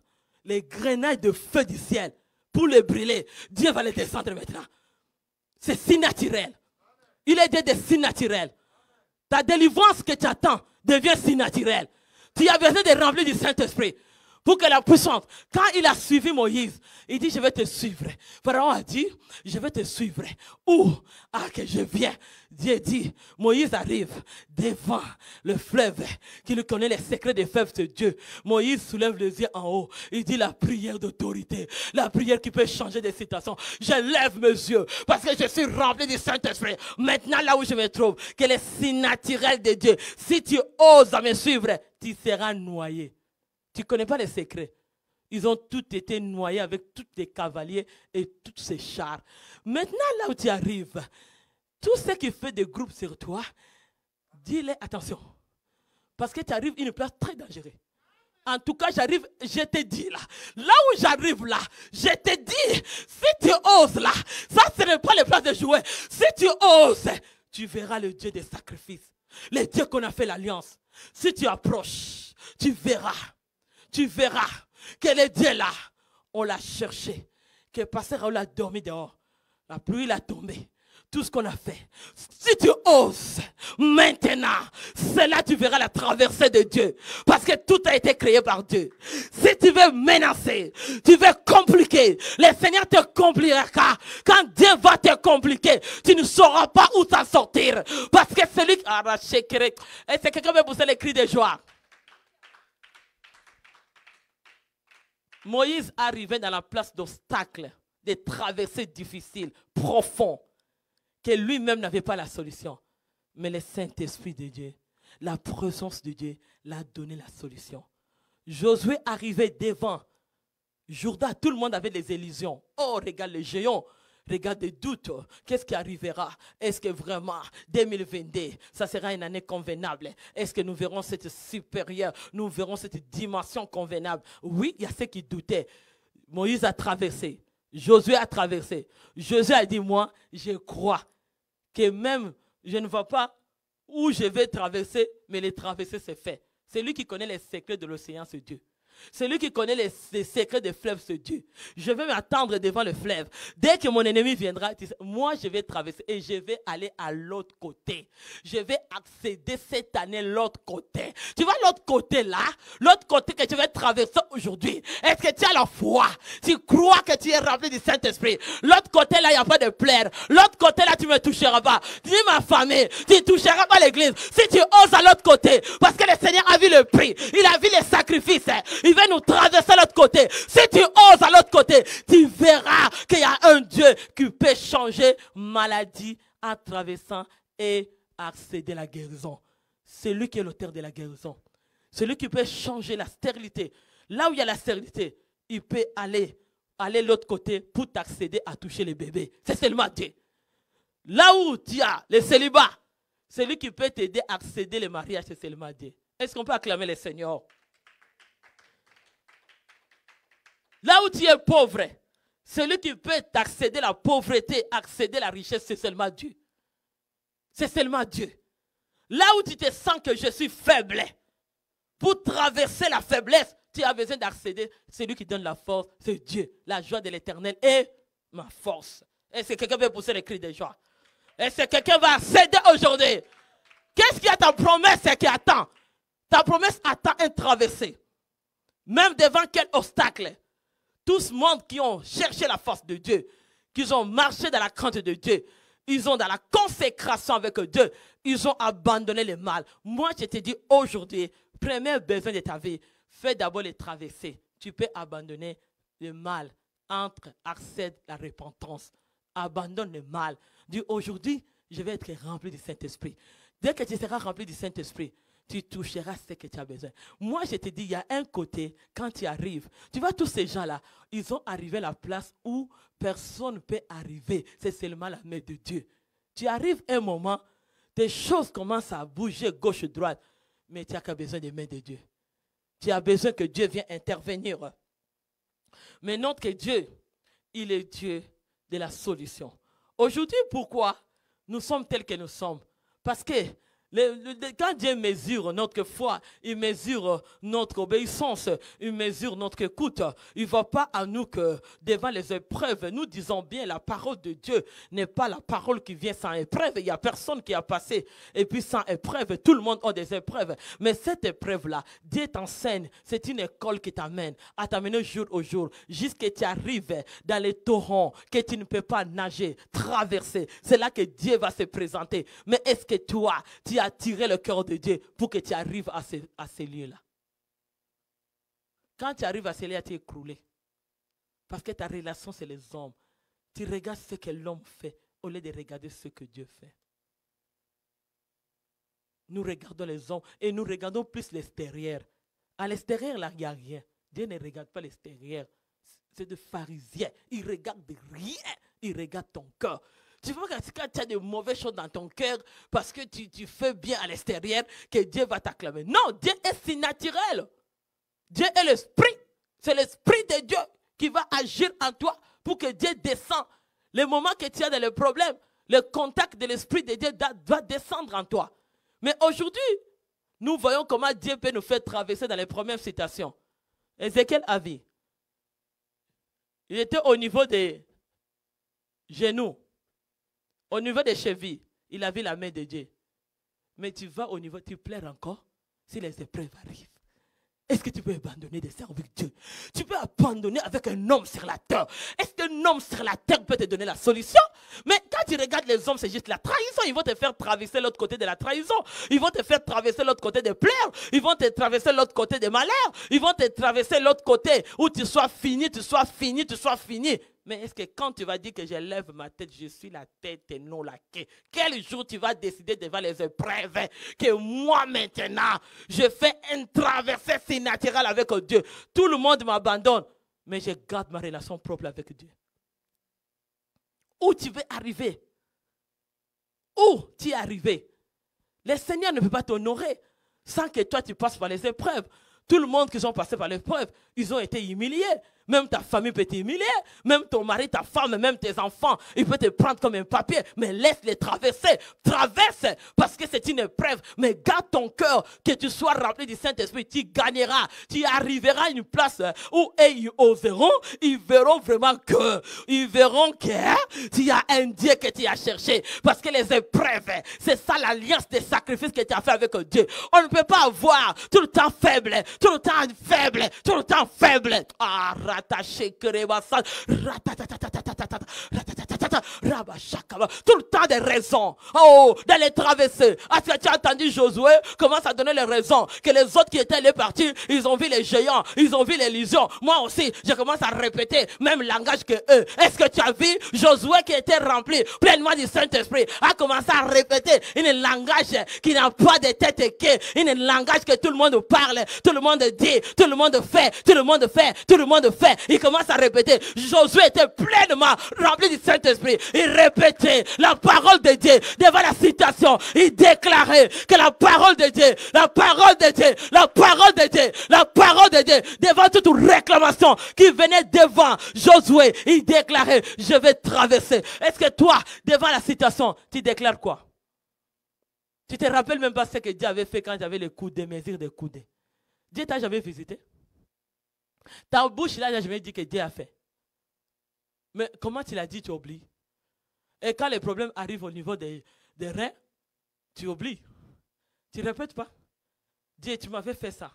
Speaker 1: les grenades de feu du ciel, pour les brûler, Dieu va les descendre maintenant. C'est si naturel. Il est Dieu de si naturel. Ta délivrance que tu attends devient si naturelle. Tu as besoin de remplir du Saint-Esprit pour que la puissance, quand il a suivi Moïse, il dit, je vais te suivre. Pharaon a dit, je vais te suivre. Où Ah, que je viens. Dieu dit, Moïse arrive devant le fleuve, qui lui connaît les secrets des fleuves de Dieu. Moïse soulève les yeux en haut. Il dit la prière d'autorité, la prière qui peut changer des situations. Je lève mes yeux parce que je suis rempli du Saint-Esprit. Maintenant, là où je me trouve, qu'elle est si naturel de Dieu, si tu oses me suivre, tu seras noyé tu ne connais pas les secrets. Ils ont tous été noyés avec tous les cavaliers et tous ces chars. Maintenant, là où tu arrives, tout ce qui fait des groupes sur toi, dis-les attention. Parce que tu arrives à une place très dangereuse. En tout cas, j'arrive, je te dis là. Là où j'arrive là, je te dis, si tu oses là, ça ce n'est pas les place de jouer. Si tu oses, tu verras le Dieu des sacrifices, le Dieu qu'on a fait l'alliance. Si tu approches, tu verras tu verras que les dieux là, on l'a cherché, que passeront, on l'a dormi dehors. La pluie l'a tombé. Tout ce qu'on a fait. Si tu oses, maintenant, c'est là tu verras la traversée de Dieu. Parce que tout a été créé par Dieu. Si tu veux menacer, tu veux compliquer, le Seigneur te compliquera. Car quand Dieu va te compliquer, tu ne sauras pas où t'en sortir. Parce que celui qui... Ah, bah, Et c'est quelqu'un qui veut pousser les cris de joie. Moïse arrivait dans la place d'obstacles, des traversées difficiles, profondes, que lui-même n'avait pas la solution. Mais le Saint-Esprit de Dieu, la présence de Dieu, l'a donné la solution. Josué arrivait devant. Jourdain, tout le monde avait des illusions. Oh, regarde les géants. Regardez des doutes. Qu'est-ce qui arrivera Est-ce que vraiment 2022, ça sera une année convenable Est-ce que nous verrons cette supérieure Nous verrons cette dimension convenable Oui, il y a ceux qui doutaient. Moïse a traversé. Josué a traversé. Josué a dit, moi, je crois que même je ne vois pas où je vais traverser, mais le traverser, c'est fait. C'est lui qui connaît les secrets de l'océan, c'est Dieu. Celui qui connaît les, secrets des fleuves, se Dieu. Je vais m'attendre devant le fleuve. Dès que mon ennemi viendra, moi, je vais traverser et je vais aller à l'autre côté. Je vais accéder cette année l'autre côté. Tu vois l'autre côté là, l'autre côté que tu vas traverser aujourd'hui. Est-ce que tu as la foi? Tu crois que tu es rempli du Saint-Esprit. L'autre côté là, il n'y a pas de plaire. L'autre côté là, tu me toucheras pas. Ni ma famille, tu ne toucheras pas l'église. Si tu oses à l'autre côté, parce que le Seigneur a vu le prix, il a vu les sacrifices il va nous traverser l'autre côté. Si tu oses à l'autre côté, tu verras qu'il y a un Dieu qui peut changer maladie en traversant et accéder à la guérison. C'est lui qui est l'auteur de la guérison. C'est lui qui peut changer la stérilité. Là où il y a la stérilité, il peut aller aller l'autre côté pour t'accéder à toucher les bébés. C'est seulement Dieu. Là où tu as le célibat, lui qui peut t'aider à accéder les mariages, c'est seulement Dieu. Est-ce qu'on peut acclamer le Seigneur? Là où tu es pauvre, celui qui peut accéder à la pauvreté, accéder à la richesse, c'est seulement Dieu. C'est seulement Dieu. Là où tu te sens que je suis faible, pour traverser la faiblesse, tu as besoin d'accéder. Celui qui donne la force, c'est Dieu. La joie de l'éternel est ma force. Est-ce que quelqu'un peut pousser les cris de joie? Est-ce que quelqu'un va accéder aujourd'hui? Qu'est-ce qu'il y a ta promesse qui attend? Ta promesse attend un traversée. Même devant quel obstacle? Tous ce monde qui ont cherché la force de Dieu, qui ont marché dans la crainte de Dieu, ils ont dans la consécration avec Dieu, ils ont abandonné le mal. Moi, je te dis aujourd'hui, premier besoin de ta vie, fais d'abord les traversées. Tu peux abandonner le mal. Entre, accède la repentance. Abandonne le mal. Dis aujourd'hui, je vais être rempli du Saint-Esprit. Dès que tu seras rempli du Saint-Esprit, tu toucheras ce que tu as besoin. Moi, je te dis, il y a un côté, quand tu arrives, tu vois, tous ces gens-là, ils ont arrivé à la place où personne ne peut arriver. C'est seulement la main de Dieu. Tu arrives un moment, des choses commencent à bouger gauche-droite, mais tu n'as qu'à besoin des mains de Dieu. Tu as besoin que Dieu vienne intervenir. Mais notre que Dieu, il est Dieu de la solution. Aujourd'hui, pourquoi nous sommes tels que nous sommes Parce que le, quand Dieu mesure notre foi, il mesure notre obéissance, il mesure notre écoute. Il ne va pas à nous que devant les épreuves, nous disons bien la parole de Dieu n'est pas la parole qui vient sans épreuve. Il n'y a personne qui a passé et puis sans épreuve, tout le monde a des épreuves. Mais cette épreuve-là, Dieu t'enseigne, c'est une école qui t'amène à t'amener jour au jour jusqu'à ce que tu arrives dans les torrents que tu ne peux pas nager, traverser. C'est là que Dieu va se présenter. Mais est-ce que toi, tu as attirer le cœur de Dieu pour que tu arrives à ces, lieux-là. Quand tu arrives à ces lieux-là, tu es écroulé. Parce que ta relation, c'est les hommes. Tu regardes ce que l'homme fait au lieu de regarder ce que Dieu fait. Nous regardons les hommes et nous regardons plus l'extérieur. À l'extérieur, il n'y a rien. Dieu ne regarde pas l'extérieur. C'est de pharisiens. Il regarde rien. Il regarde ton cœur. Tu vois, quand tu as de mauvaises choses dans ton cœur, parce que tu, fais bien à l'extérieur, que Dieu va t'acclamer. Non, Dieu est si naturel. Dieu est l'esprit. C'est l'esprit de Dieu qui va agir en toi pour que Dieu descende. Le moment que tu as dans le problème, le contact de l'esprit de Dieu doit descendre en toi. Mais aujourd'hui, nous voyons comment Dieu peut nous faire traverser dans les premières citations. Ézéchiel a vu. Il était au niveau des genoux. Au niveau des chevilles, il a vu la main de Dieu. Mais tu vas au niveau, tu pleures encore si les épreuves arrivent. Est-ce que tu peux abandonner des servir Dieu Tu peux abandonner avec un homme sur la terre. Est-ce qu'un homme sur la terre peut te donner la solution Mais quand tu regardes les hommes, c'est juste la trahison. Ils vont te faire traverser l'autre côté de la trahison. Ils vont te faire traverser l'autre côté de pleurs. Ils vont te traverser l'autre côté de malheur. Ils vont te traverser l'autre côté où tu sois fini, tu sois fini, tu sois fini. Mais est-ce que quand tu vas dire que je lève ma tête, je suis la tête et non la queue Quel jour tu vas décider devant les épreuves que moi maintenant, je fais une traversée naturelle avec Dieu. Tout le monde m'abandonne, mais je garde ma relation propre avec Dieu. Où tu veux arriver Où tu es arrivé Le Seigneur ne peut pas t'honorer sans que toi tu passes par les épreuves. Tout le monde qui ont passé par l'épreuve, ils ont été humiliés. Même ta famille peut t'humilier, même ton mari, ta femme, même tes enfants, ils peuvent te prendre comme un papier, mais laisse-les traverser, traverse, parce que c'est une épreuve, mais garde ton cœur, que tu sois rempli du Saint-Esprit, tu gagneras, tu arriveras à une place où ils oseront, ils verront vraiment que, ils verront que hein, tu as un Dieu que tu as cherché, parce que les épreuves, c'est ça l'alliance des sacrifices que tu as fait avec Dieu. On ne peut pas avoir tout le temps faible, tout le temps faible, tout le temps faible. Ah, rattaché, tout le temps des raisons. Oh, dans les traversées. Ah, Est-ce que tu as entendu Josué commence à donner les raisons que les autres qui étaient les partis, ils ont vu les géants, ils ont vu les Moi aussi, je commence à répéter même langage que eux. Est-ce que tu as vu Josué qui était rempli pleinement du Saint-Esprit a commencé à répéter une langage qui n'a pas de tête et queue, une langage que tout le monde parle, tout le monde dit, tout le monde fait, tout le monde fait, tout le monde fait. Il commence à répéter. Josué était pleinement rempli du Saint-Esprit. Il répétait la parole de Dieu devant la citation. Il déclarait que la parole de Dieu, la parole de Dieu, la parole de Dieu, la parole de Dieu, devant toute réclamation qui venait devant Josué, il déclarait, je vais traverser. Est-ce que toi, devant la citation, tu déclares quoi? Tu te rappelles même pas ce que Dieu avait fait quand j'avais les coudes, mes yeux de coudes. Dieu t'a jamais visité? Ta bouche là, je vais dire que Dieu a fait. Mais comment tu l'as dit, tu oublies. Et quand les problèmes arrivent au niveau des, reins, tu oublies. Tu ne répètes pas. Dieu, tu m'avais fait ça.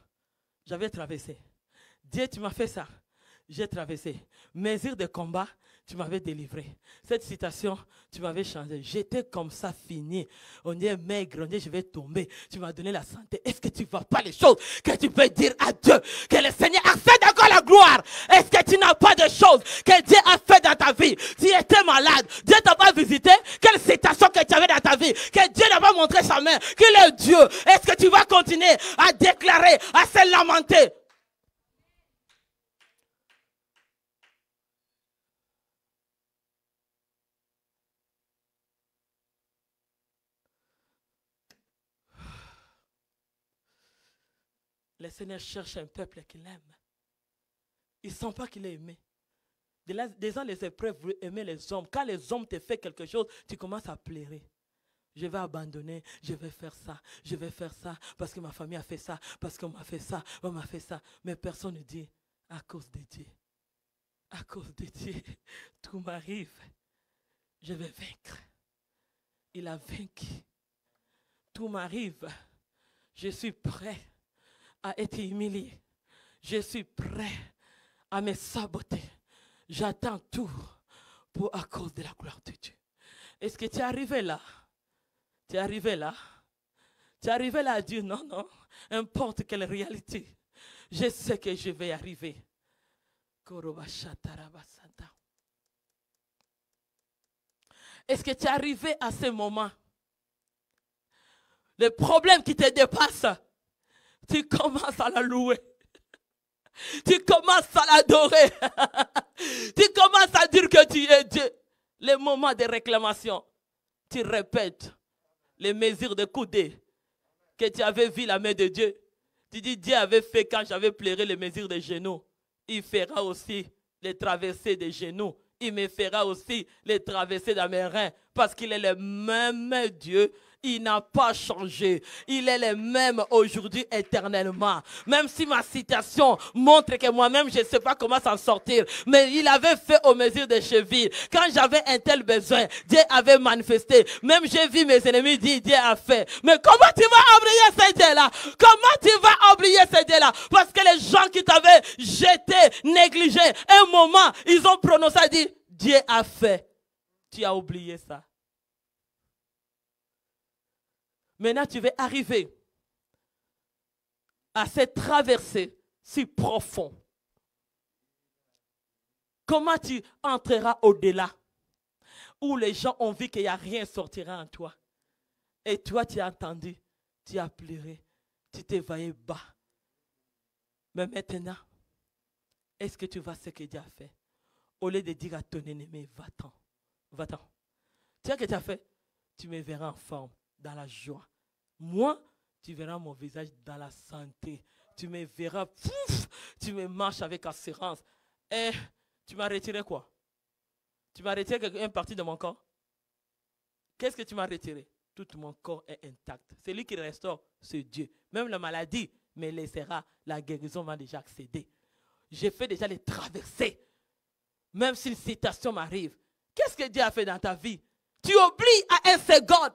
Speaker 1: J'avais traversé. Dieu, tu m'as fait ça. J'ai traversé. Mesure de combat, tu m'avais délivré. Cette situation, tu m'avais changé. J'étais comme ça fini. On est maigre, on est je vais tomber. Tu m'as donné la santé. Est-ce que tu vois pas les choses que tu peux dire à Dieu? Que le Seigneur quelle la gloire. Est-ce que tu n'as pas de choses que Dieu a fait dans ta vie Tu étais malade, Dieu t'a pas visité. Quelle situation que tu avais dans ta vie Que Dieu n'a pas montré sa main, qu'il est Dieu. Est-ce que tu vas continuer à déclarer, à se lamenter Le Seigneur cherche un peuple qu'il aime. Il ne sent pas qu'il est aimé. Des Déjà, les épreuves, vous aimez les hommes. Quand les hommes te font quelque chose, tu commences à pleurer. Je vais abandonner, je vais faire ça, je vais faire ça, parce que ma famille a fait ça, parce qu'on m'a fait ça, on m'a fait ça. Mais personne ne dit, à cause de Dieu, à cause de Dieu, tout m'arrive. Je vais vaincre. Il a vaincu. Tout m'arrive. Je suis prêt à être humilié. Je suis prêt à me saboter. J'attends tout pour à cause de la gloire de Dieu. Est-ce que tu es arrivé là? Tu es arrivé là? Tu es arrivé là à dire Non, non. Importe quelle réalité. Je sais que je vais arriver. Est-ce que tu es arrivé à ce moment? Le problème qui te dépasse, tu commences à la louer. Tu commences à l'adorer. tu commences à dire que tu es Dieu. Les moments de réclamation, tu répètes les mesures de coudée que tu avais vu la main de Dieu. Tu dis, Dieu avait fait quand j'avais pleuré les mesures des genoux. Il fera aussi les traversées des genoux. Il me fera aussi les traversées dans mes reins. Parce qu'il est le même Dieu il n'a pas changé. Il est le même aujourd'hui éternellement. Même si ma citation montre que moi-même, je ne sais pas comment s'en sortir, mais il avait fait aux mesures des chevilles. Quand j'avais un tel besoin, Dieu avait manifesté. Même j'ai vu mes ennemis dire, Dieu a fait. Mais comment tu vas oublier ces dieux-là? Comment tu vas oublier ces dieux-là? Parce que les gens qui t'avaient jeté, négligé, un moment, ils ont prononcé, dit, Dieu a fait. Tu as oublié ça. Maintenant, tu vas arriver à cette traversée si profonde. Comment tu entreras au-delà où les gens ont vu qu'il n'y a rien sortira en toi. Et toi, tu as entendu, tu as pleuré, tu t'es vaillé bas. Mais maintenant, est-ce que tu vois ce que Dieu a fait Au lieu de dire à ton ennemi, va-t'en, va-t'en. Tu vois ce que tu as fait Tu me verras en forme dans la joie. Moi, tu verras mon visage dans la santé. Tu me verras, pouf, tu me marches avec assurance. et eh, tu m'as retiré quoi Tu m'as retiré une partie de mon corps Qu'est-ce que tu m'as retiré Tout mon corps est intact. C'est lui qui restaure, c'est Dieu. Même la maladie me laissera, la guérison m'a déjà accédé. J'ai fait déjà les traversées. Même si une citation m'arrive, qu'est-ce que Dieu a fait dans ta vie Tu oublies à un seconde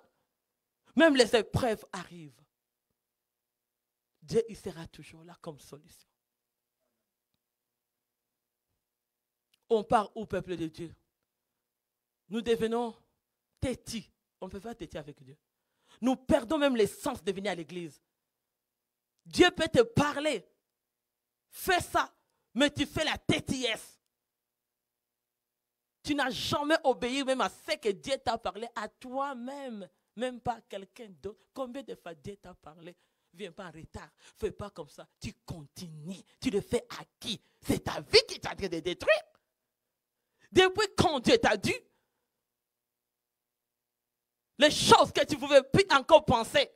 Speaker 1: même les épreuves arrivent. Dieu, il sera toujours là comme solution. On part au peuple de Dieu. Nous devenons tétis. On ne peut pas avec Dieu. Nous perdons même sens de venir à l'église. Dieu peut te parler. Fais ça, mais tu fais la têtillesse. Tu n'as jamais obéi même à ce que Dieu t'a parlé à toi-même. Même pas quelqu'un d'autre. Combien de fois Dieu t'a parlé Viens pas en retard. Fais pas comme ça. Tu continues. Tu le fais à qui C'est ta vie qui t'a en train de détruire. Depuis quand Dieu t'a dit Les choses que tu pouvais plus encore penser.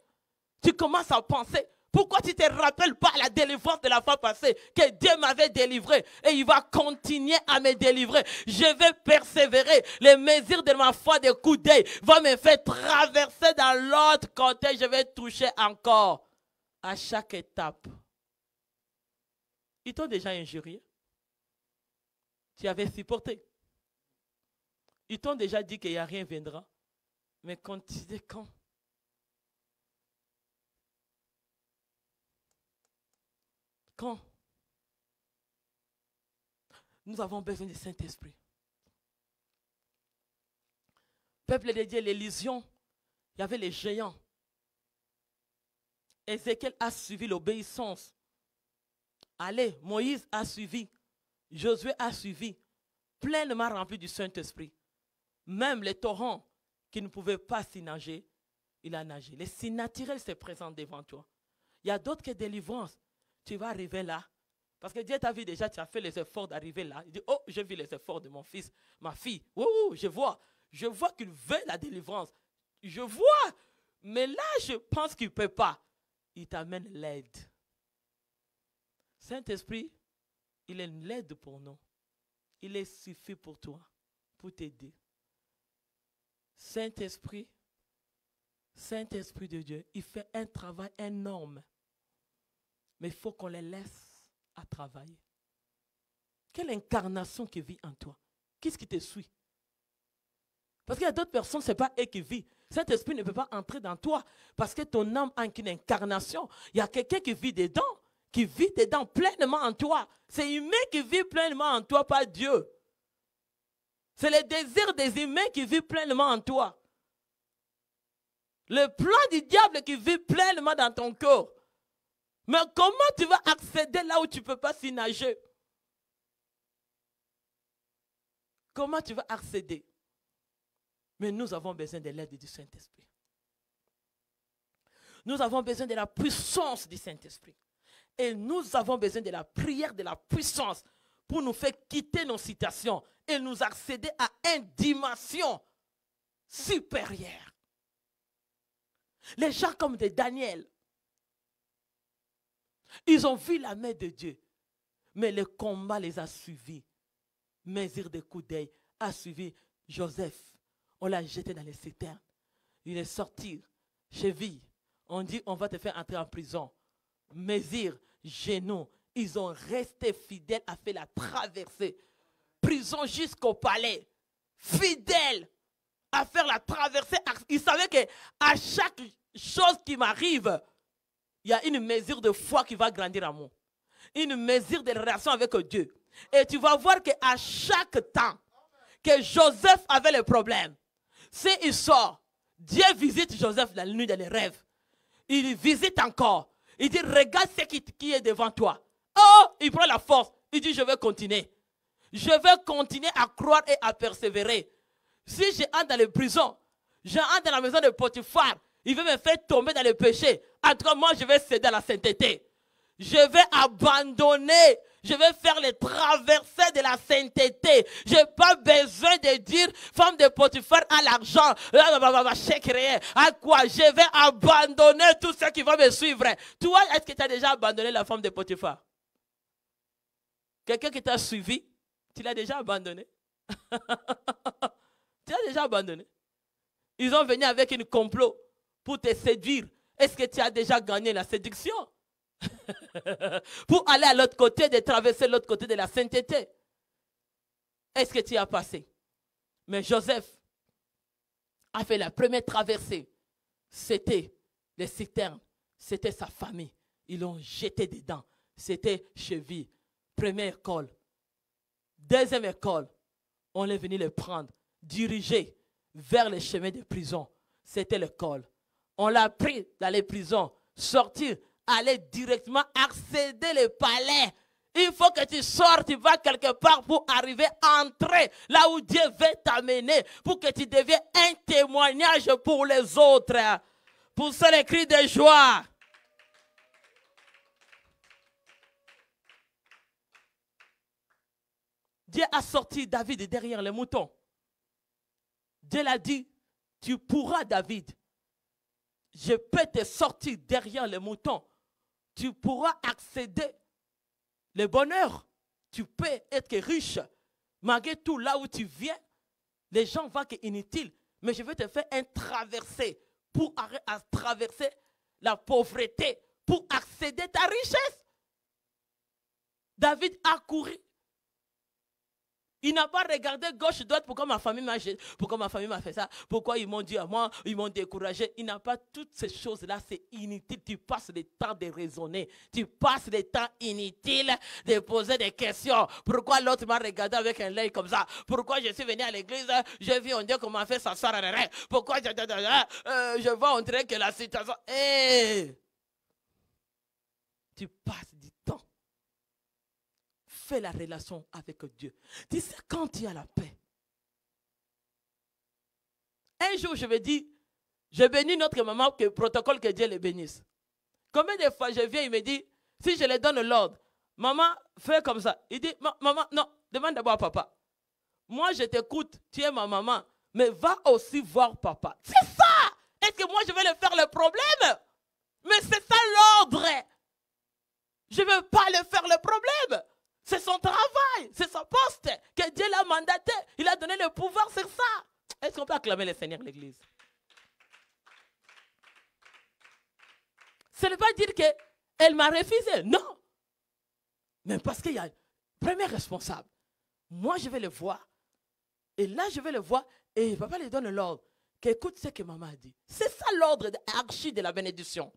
Speaker 1: Tu commences à penser pourquoi tu ne te rappelles pas la délivrance de la fois passée que Dieu m'avait délivré et il va continuer à me délivrer. Je vais persévérer. Les mesures de ma foi de coup d'œil vont me faire traverser dans l'autre côté. Je vais toucher encore à chaque étape. Ils t'ont déjà injurié. Tu avais supporté. Ils t'ont déjà dit qu'il n'y a rien viendra. Mais quand tu dis quand Quand Nous avons besoin du Saint-Esprit. Peuple de Dieu, il y avait les géants. Ézéchiel a suivi l'obéissance. Allez, Moïse a suivi. Josué a suivi. Pleinement rempli du Saint-Esprit. Même les torrents qui ne pouvaient pas s'y nager, il a nagé. Les signes naturels se présentent devant toi. Il y a d'autres que délivrance tu vas arriver là. Parce que Dieu t'a vu déjà, tu as fait les efforts d'arriver là. Il dit, oh, je vis les efforts de mon fils, ma fille. Ouh, je vois. Je vois qu'il veut la délivrance. Je vois. Mais là, je pense qu'il ne peut pas. Il t'amène l'aide. Saint-Esprit, il est l'aide pour nous. Il est suffisant pour toi, pour t'aider. Saint-Esprit, Saint-Esprit de Dieu, il fait un travail énorme mais il faut qu'on les laisse à travailler. Quelle incarnation qui vit en toi Qu'est-ce qui te suit Parce qu'il y a d'autres personnes, ce n'est pas eux qui vivent. Cet esprit ne peut pas entrer dans toi parce que ton âme a une incarnation. Il y a quelqu'un qui vit dedans, qui vit dedans pleinement en toi. C'est humain qui vit pleinement en toi, pas Dieu. C'est le désir des humains qui vit pleinement en toi. Le plan du diable qui vit pleinement dans ton corps. Mais comment tu vas accéder là où tu ne peux pas s'y nager Comment tu vas accéder Mais nous avons besoin de l'aide du Saint-Esprit. Nous avons besoin de la puissance du Saint-Esprit. Et nous avons besoin de la prière de la puissance pour nous faire quitter nos citations et nous accéder à une dimension supérieure. Les gens comme Daniel, ils ont vu la main de Dieu. Mais le combat les a suivis. Mesir de coup d'œil a suivi Joseph. On l'a jeté dans les citernes. Il est sorti, cheville. On dit, on va te faire entrer en prison. Mesir, Génon, ils ont resté fidèles à faire la traversée. Prison jusqu'au palais. Fidèles à faire la traversée. Ils savaient que à chaque chose qui m'arrive, il y a une mesure de foi qui va grandir en moi. Une mesure de relation avec Dieu. Et tu vas voir qu'à chaque temps que Joseph avait le problème, s'il il sort, Dieu visite Joseph la nuit dans les rêves. Il visite encore. Il dit, regarde ce qui, est devant toi. Oh, il prend la force. Il dit, je vais continuer. Je vais continuer à croire et à persévérer. Si je rentre dans les prisons, je rentre dans la maison de Potiphar, il veut me faire tomber dans le péché moi, je vais céder à la sainteté. Je vais abandonner je vais faire les traversées de la sainteté. Je n'ai pas besoin de dire, femme de Potiphar, à l'argent, ah, bah, bah, bah, à quoi Je vais abandonner tout ceux qui vont me suivre. Toi, est-ce que tu as déjà abandonné la femme de Potiphar Quelqu'un qui t'a suivi, tu l'as déjà abandonné Tu l'as déjà abandonné Ils ont venu avec une complot pour te séduire, est-ce que tu as déjà gagné la séduction pour aller à l'autre côté, de traverser l'autre côté de la sainteté Est-ce que tu as passé Mais Joseph a fait la première traversée. C'était les citernes, c'était sa famille. Ils l'ont jeté dedans. C'était cheville, première école, deuxième école. On est venu le prendre, diriger vers les chemins de prison. C'était l'école. On l'a pris dans les prisons, sortir, aller directement accéder le palais. Il faut que tu sortes, tu vas quelque part pour arriver entrer là où Dieu veut t'amener, pour que tu deviennes un témoignage pour les autres, pour cela, les cris de joie. Dieu a sorti David derrière les moutons. Dieu l'a dit, tu pourras David, je peux te sortir derrière les moutons. Tu pourras accéder le bonheur. Tu peux être riche. Malgré tout, là où tu viens, les gens vont que inutile. Mais je veux te faire un traversé pour à traverser la pauvreté, pour accéder à ta richesse. David a couru il n'a pas regardé gauche, droite, pourquoi ma famille m'a pourquoi ma famille m'a fait ça, pourquoi ils m'ont dit à moi, ils m'ont découragé. Il n'a pas toutes ces choses-là, c'est inutile. Tu passes le temps de raisonner, tu passes le temps inutile de poser des questions. Pourquoi l'autre m'a regardé avec un œil comme ça Pourquoi je suis venu à l'église, je vis on dit comment m'a fait ça Pourquoi euh, je, vois entrer que la situation. Eh! Tu passes fait la relation avec Dieu. Tu sais, quand il y a la paix, un jour, je vais dis, je bénis notre maman, que protocole que Dieu les bénisse. Combien de fois je viens, il me dit, si je lui donne l'ordre, maman, fais comme ça. Il dit, maman, non, demande d'abord à papa. Moi, je t'écoute, tu es ma maman, mais va aussi voir papa. C'est ça Est-ce que moi, je vais le faire le problème Mais c'est ça l'ordre Je ne veux pas le faire le problème c'est son travail, c'est son poste que Dieu l'a mandaté. Il a donné le pouvoir sur ça. Est-ce qu'on peut acclamer le Seigneur l'Église Ce n'est pas dire qu'elle m'a refusé, non. Mais parce qu'il y a premier responsable. Moi, je vais le voir. Et là, je vais le voir. Et papa lui donne l'ordre. Qu'écoute ce que maman a dit. C'est ça l'ordre archi de la bénédiction.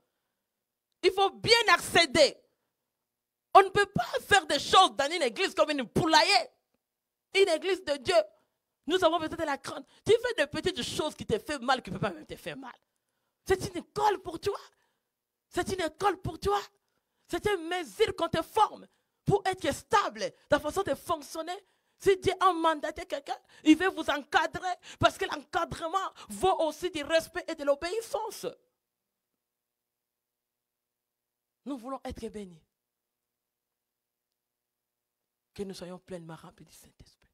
Speaker 1: Il faut bien accéder on ne peut pas faire des choses dans une église comme une poulailler. Une église de Dieu. Nous avons besoin de la crainte. Tu fais des petites choses qui te font mal, qui ne peuvent pas même te faire mal. C'est une école pour toi. C'est une école pour toi. C'est une mesure qu'on te forme pour être stable, la façon de fonctionner. Si Dieu a mandaté quelqu'un, il veut vous encadrer parce que l'encadrement vaut aussi du respect et de l'obéissance. Nous voulons être bénis que nous soyons pleinement remplis du Saint-Esprit.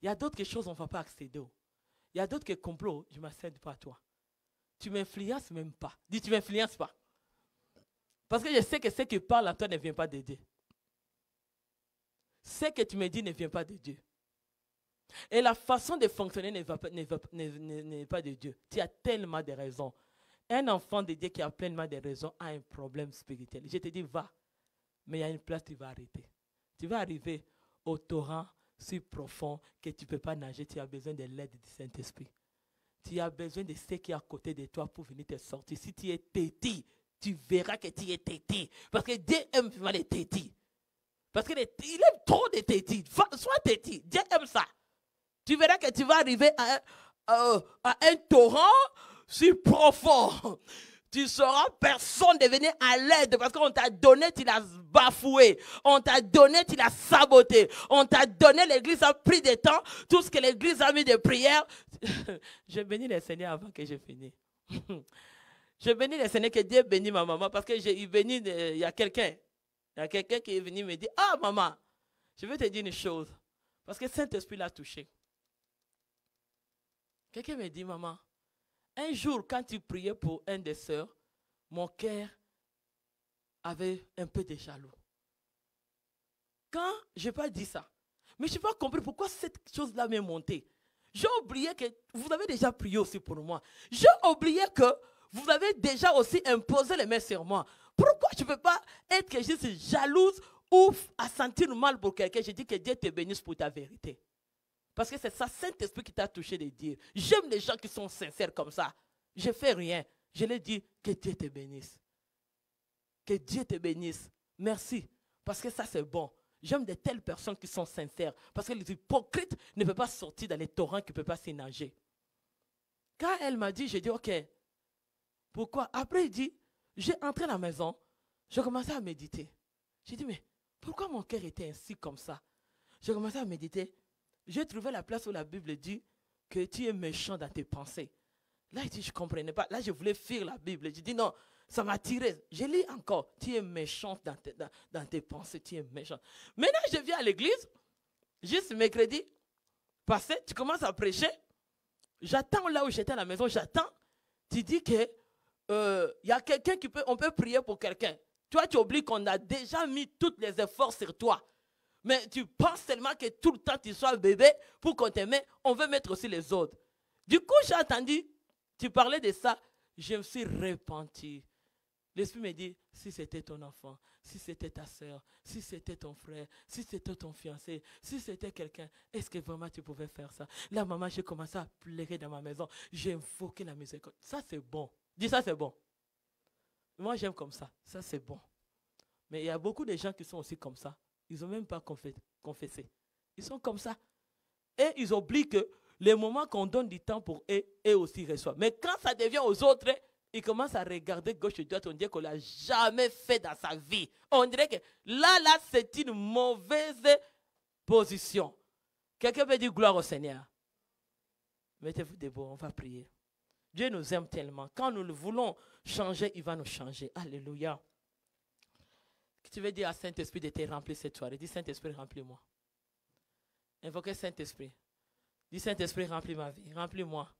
Speaker 1: Il y a d'autres choses on ne va pas accéder. Il y a d'autres que oh, je ne m'accède pas à toi. Tu m'influences même pas. Dis, tu m'influences pas. Parce que je sais que ce qui parle à toi ne vient pas de Dieu. Ce que tu me dis ne vient pas de Dieu. Et la façon de fonctionner n'est pas, de Dieu. Tu as tellement de raisons. Un enfant de Dieu qui a pleinement de raisons a un problème spirituel. Je te dis, va. Mais il y a une place, tu vas arrêter. Tu vas arriver au torrent si profond que tu ne peux pas nager. Tu as besoin de l'aide du Saint-Esprit. Tu as besoin de ce qui est à côté de toi pour venir te sortir. Si tu es petit, tu verras que tu es tétis, Parce que Dieu aime les tétis. Parce qu'il aime trop les tétis. Sois tétis, Dieu aime ça. Tu verras que tu vas arriver à un torrent si profond. Tu sauras personne de venir à l'aide parce qu'on t'a donné, tu l'as bafoué. On t'a donné, tu l'as saboté. On t'a donné, l'église a pris des temps. Tout ce que l'église a mis de prière. je bénis le Seigneur avant que je finisse. je bénis le Seigneur que Dieu bénisse ma maman parce que j'ai béni, il y a quelqu'un. Il y a quelqu'un qui est venu me dire, ah maman, je veux te dire une chose. Parce que Saint-Esprit l'a touché. Quelqu'un me dit, maman, un jour, quand tu priais pour un des sœurs, mon cœur avait un peu de jaloux. Quand je n'ai pas dit ça, mais je n'ai pas compris pourquoi cette chose-là m'est montée. J'ai oublié que vous avez déjà prié aussi pour moi. J'ai oublié que vous avez déjà aussi imposé les mains sur moi. Pourquoi je ne peux pas être que jalouse ou à sentir mal pour quelqu'un Je dis que Dieu te bénisse pour ta vérité. Parce que c'est ça, Saint-Esprit, qui t'a touché de dire. J'aime les gens qui sont sincères comme ça. Je ne fais rien. Je leur dis que Dieu te bénisse. Que Dieu te bénisse. Merci. Parce que ça, c'est bon. J'aime de telles personnes qui sont sincères. Parce que les hypocrites ne peuvent pas sortir dans les torrents qui ne peuvent pas s'y nager. Quand elle m'a dit, j'ai dit, OK. Pourquoi Après, il dit, j'ai entré à la maison. J'ai commencé à méditer. J'ai dit, mais pourquoi mon cœur était ainsi comme ça J'ai commencé à méditer. J'ai trouvé la place où la Bible dit que tu es méchant dans tes pensées. Là, je ne comprenais pas. Là, je voulais fuir la Bible. Je dis non, ça m'a tiré. Je lis encore. Tu es méchant dans tes, dans, tes pensées. Tu es méchant. Maintenant, je viens à l'église. Juste mercredi passé, tu commences à prêcher. J'attends là où j'étais à la maison. J'attends. Tu dis que il euh, y a quelqu'un qui peut, on peut prier pour quelqu'un. Toi, tu oublies qu'on a déjà mis tous les efforts sur toi. Mais tu penses seulement que tout le temps tu sois bébé pour qu'on t'aime. On veut mettre aussi les autres. Du coup, j'ai entendu, tu parlais de ça. Je me suis repenti. L'esprit me dit, si c'était ton enfant, si c'était ta soeur, si c'était ton frère, si c'était ton fiancé, si c'était quelqu'un, est-ce que vraiment tu pouvais faire ça Là, maman, j'ai commencé à pleurer dans ma maison. J'ai invoqué la musique. Ça, c'est bon. Dis ça, c'est bon. Moi, j'aime comme ça. Ça, c'est bon. Mais il y a beaucoup de gens qui sont aussi comme ça. Ils n'ont même pas confessé. Ils sont comme ça. Et ils oublient que les moments qu'on donne du temps pour eux, eux aussi reçoivent. Mais quand ça devient aux autres, ils commencent à regarder gauche et droite. On dirait qu'on l'a jamais fait dans sa vie. On dirait que là, là, c'est une mauvaise position. Quelqu'un veut dire gloire au Seigneur. Mettez-vous debout, on va prier. Dieu nous aime tellement. Quand nous le voulons changer, il va nous changer. Alléluia tu veux dire à Saint-Esprit de te remplir cette soirée. Dis Saint-Esprit, remplis-moi. Invoquez Saint-Esprit. Dis Saint-Esprit, remplis ma vie, remplis-moi.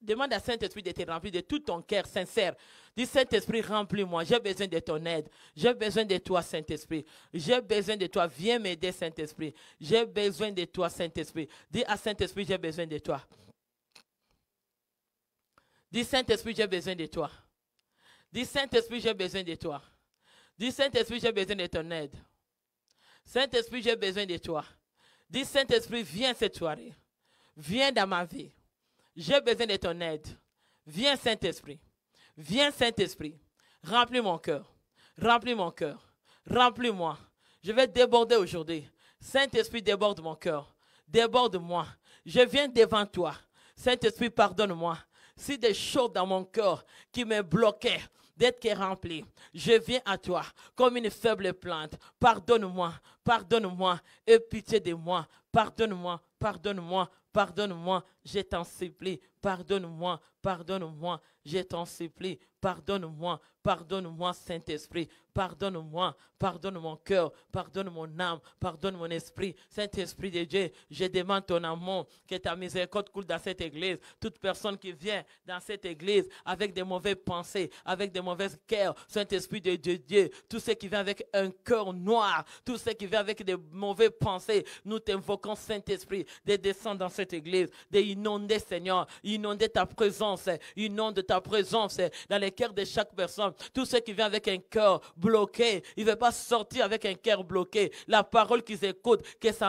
Speaker 1: Demande à Saint-Esprit de te remplir de tout ton cœur sincère. Dis Saint-Esprit, remplis-moi. J'ai besoin de ton aide. J'ai besoin de toi, Saint-Esprit. J'ai besoin de toi. Viens m'aider, Saint-Esprit. J'ai besoin de toi, Saint-Esprit. Dis à Saint-Esprit, j'ai besoin de toi. Dis Saint-Esprit, j'ai besoin de toi. Dis Saint-Esprit, j'ai besoin de toi. Dis Saint-Esprit, j'ai besoin de ton aide. Saint-Esprit, j'ai besoin de toi. Dis Saint-Esprit, viens cette soirée. Viens dans ma vie. J'ai besoin de ton aide. Viens Saint-Esprit. Viens Saint-Esprit. Remplis mon cœur. Remplis mon cœur. Remplis-moi. Je vais déborder aujourd'hui. Saint-Esprit, déborde mon cœur. Déborde-moi. Je viens devant toi. Saint-Esprit, pardonne-moi. Si des choses dans mon cœur qui me bloquaient, d'être rempli. Je viens à toi comme une faible plante. Pardonne-moi, pardonne-moi, et pitié de moi. Pardonne-moi, pardonne-moi, pardonne-moi, je t'en supplie, pardonne-moi, pardonne-moi, je t'en supplie, pardonne-moi, pardonne-moi, Saint-Esprit, pardonne-moi, pardonne mon cœur, pardonne mon âme, pardonne mon esprit, Saint-Esprit de Dieu, je demande ton amour, que ta miséricorde coule dans cette église, toute personne qui vient dans cette église avec des mauvaises pensées, avec des mauvaises cœurs, Saint-Esprit de Dieu, Dieu, tout ce qui vient avec un cœur noir, tout ce qui vient avec des mauvaises pensées, nous t'invoquons, Saint-Esprit, de descendre dans cette église, de Inondez, Seigneur, inonder ta présence, inonde ta présence dans les cœurs de chaque personne. Tous ceux qui viennent avec un cœur bloqué, Ils ne veulent pas sortir avec un cœur bloqué. La parole qu'ils écoutent, que ça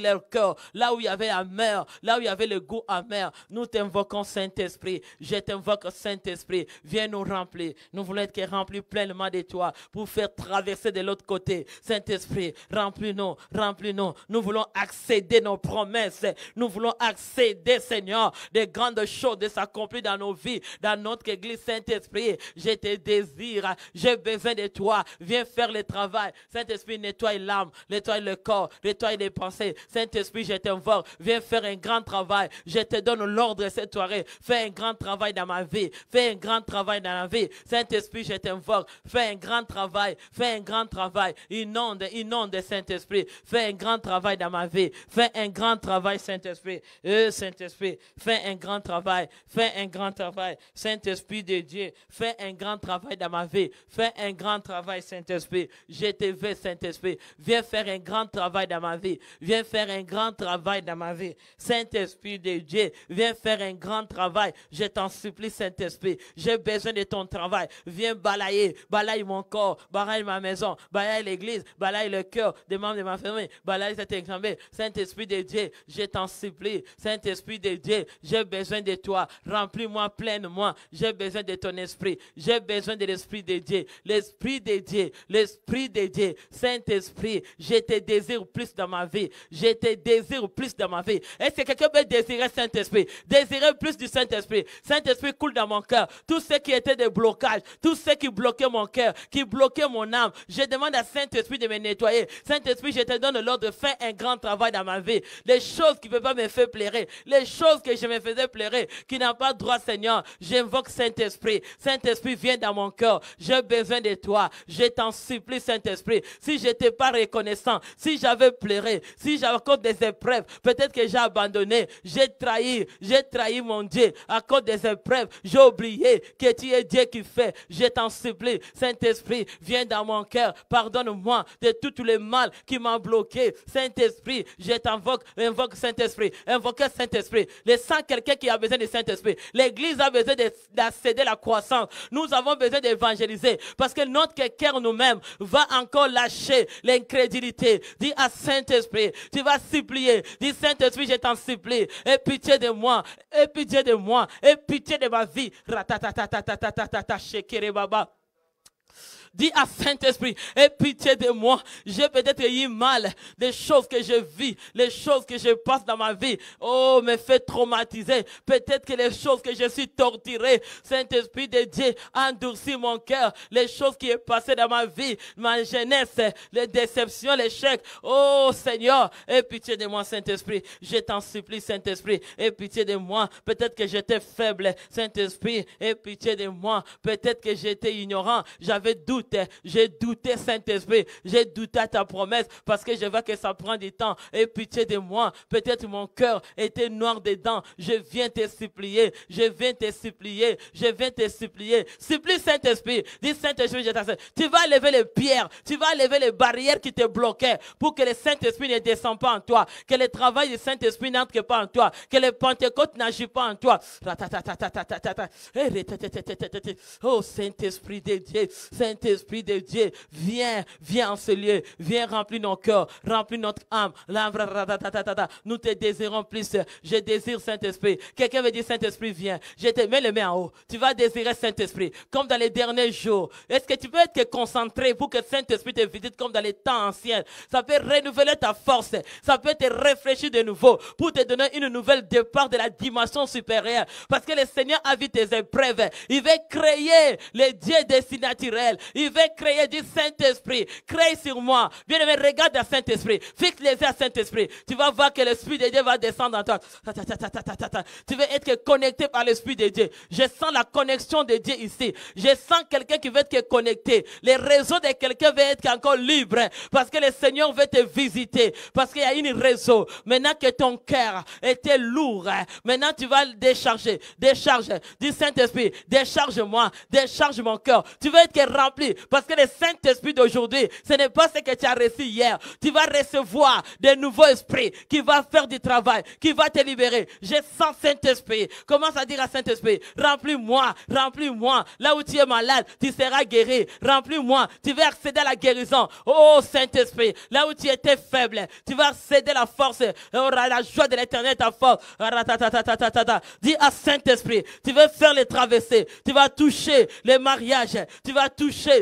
Speaker 1: leur cœur. Là où il y avait amer, là où il y avait le goût amer, nous t'invoquons, Saint-Esprit. Je t'invoque, Saint-Esprit. Viens nous remplir. Nous voulons être remplis pleinement de toi pour faire traverser de l'autre côté. Saint-Esprit, remplis-nous, remplis-nous. Nous voulons accéder nos promesses. Nous voulons accéder Seigneur, des grandes choses de s'accomplir dans nos vies, dans notre Église, Saint-Esprit. Je te désire, j'ai besoin de toi. Viens faire le travail. Saint-Esprit, nettoie l'âme, nettoie le corps, nettoie les pensées. Saint-Esprit, je t'invoque. Viens faire un grand travail. Je te donne l'ordre cette soirée. Fais un grand travail dans ma vie. Fais un grand travail dans la vie. Saint-Esprit, je t'invoque. Fais un grand travail. Fais un grand travail. Inonde, inonde, Saint-Esprit. Fais un grand travail dans ma vie. Fais un grand travail, Saint-Esprit. Euh, Saint-Esprit, fais un grand travail, fais un grand travail, Saint-Esprit de Dieu, fais un grand travail dans ma vie, fais un grand travail, Saint-Esprit. Je te veux, Saint-Esprit. Viens faire un grand travail dans ma vie, viens faire un grand travail dans ma vie. Saint-Esprit de Dieu, viens faire un grand travail. Je t'en supplie, Saint-Esprit. J'ai besoin de ton travail. Viens balayer, balaye mon corps, balaye ma maison, balaye l'église, balaye le cœur des membres de ma famille, balaye cet examiné, Saint-Esprit de Dieu, je t'en supplie. Saint-Esprit de Dieu, j'ai besoin de toi. Remplis-moi pleinement. J'ai besoin de ton esprit. J'ai besoin de l'Esprit de Dieu. L'Esprit de Dieu. L'Esprit de Dieu. Saint-Esprit, je te désire plus dans ma vie. Je te désire plus dans ma vie. Est-ce que quelqu'un peut désirer Saint-Esprit? Désirer plus du Saint-Esprit. Saint-Esprit coule dans mon cœur. Tout ce qui était des blocages, tout ce qui bloquait mon cœur, qui bloquait mon âme, je demande à Saint-Esprit de me nettoyer. Saint-Esprit, je te donne l'ordre de faire un grand travail dans ma vie. Les choses qui ne peuvent pas me faire plaire, les choses que je me faisais pleurer, qui n'a pas droit, Seigneur, j'invoque Saint-Esprit. Saint-Esprit, viens dans mon cœur. J'ai besoin de toi. Je t'en supplie, Saint-Esprit. Si je n'étais pas reconnaissant, si j'avais pleuré, si j'avais cause des épreuves, peut-être que j'ai abandonné, j'ai trahi, j'ai trahi mon Dieu à cause des épreuves. J'ai oublié que tu es Dieu qui fait. Je t'en supplie, Saint-Esprit, viens dans mon cœur. Pardonne-moi de tous les mal qui m'ont bloqué. Saint-Esprit, je t'invoque, invoque Saint-Esprit, invoque Saint-Esprit. Les saints, quelqu'un qui a besoin du Saint-Esprit. L'Église a besoin d'accéder à la croissance. Nous avons besoin d'évangéliser parce que notre cœur nous-mêmes va encore lâcher l'incrédulité. Dis à Saint-Esprit, tu vas supplier. Dis Saint-Esprit, je t'en supplie. Aie pitié de moi. Aie pitié de moi. Aie pitié de ma vie. Dis à Saint-Esprit, aie pitié de moi. J'ai peut-être eu mal des choses que je vis, les choses que je passe dans ma vie. Oh, me fait traumatiser. Peut-être que les choses que je suis torturé. Saint-Esprit de Dieu, endurcis mon cœur. Les choses qui est passées dans ma vie, ma jeunesse, les déceptions, l'échec. chèques. Oh, Seigneur, aie pitié de moi, Saint-Esprit. Je t'en supplie, Saint-Esprit. Aie pitié de moi. Peut-être que j'étais faible. Saint-Esprit, aie pitié de moi. Peut-être que j'étais ignorant. J'avais doute j'ai douté, Saint-Esprit, j'ai douté à ta promesse parce que je vois que ça prend du temps. Et pitié de moi, peut-être mon cœur était noir dedans. Je viens te supplier, je viens te supplier, je viens te supplier. Supplie Saint-Esprit, dis Saint-Esprit, je Tu vas lever les pierres, tu vas lever les barrières qui te bloquaient pour que le Saint-Esprit ne descende pas en toi, que le travail du Saint-Esprit n'entre pas en toi, que le Pentecôte n'agit pas en toi. Eh, oh Saint-Esprit de Dieu, saint Esprit de Dieu, viens, viens en ce lieu, viens remplir nos cœurs, remplis notre âme. Nous te désirons plus. Je désire Saint-Esprit. Quelqu'un veut dire Saint-Esprit, viens. Je te mets les mains en haut. Tu vas désirer Saint-Esprit, comme dans les derniers jours. Est-ce que tu peux être concentré pour que Saint-Esprit te visite comme dans les temps anciens? Ça peut renouveler ta force. Ça peut te réfléchir de nouveau pour te donner une nouvelle départ de la dimension supérieure. Parce que le Seigneur a vu tes épreuves. Il veut créer les dieux des naturels. Il veut créer du Saint-Esprit. Crée sur moi. Viens, aimé regarde à Saint-Esprit. Fixe les yeux à Saint-Esprit. Tu vas voir que l'Esprit de Dieu va descendre en toi. Tu veux être connecté par l'Esprit de Dieu. Je sens la connexion de Dieu ici. Je sens quelqu'un qui veut être connecté. Les réseaux de quelqu'un veut être encore libre. Parce que le Seigneur veut te visiter. Parce qu'il y a une réseau. Maintenant que ton cœur était lourd, maintenant tu vas le décharger. Décharge. du Saint-Esprit, décharge-moi. Décharge mon cœur. Tu veux être rempli parce que le Saint-Esprit d'aujourd'hui, ce n'est pas ce que tu as reçu hier. Tu vas recevoir des nouveaux esprits qui vont faire du travail, qui vont te libérer. j'ai sens Saint-Esprit. Commence à dire à Saint-Esprit, remplis-moi, remplis-moi. Là où tu es malade, tu seras guéri. Remplis-moi. Tu vas accéder à la guérison. Oh Saint-Esprit, là où tu étais faible, tu vas accéder à la force. Oh, la joie de l'éternel, ta force. Dis à Saint-Esprit, tu vas faire les traversées. Tu vas toucher les mariages. Tu vas toucher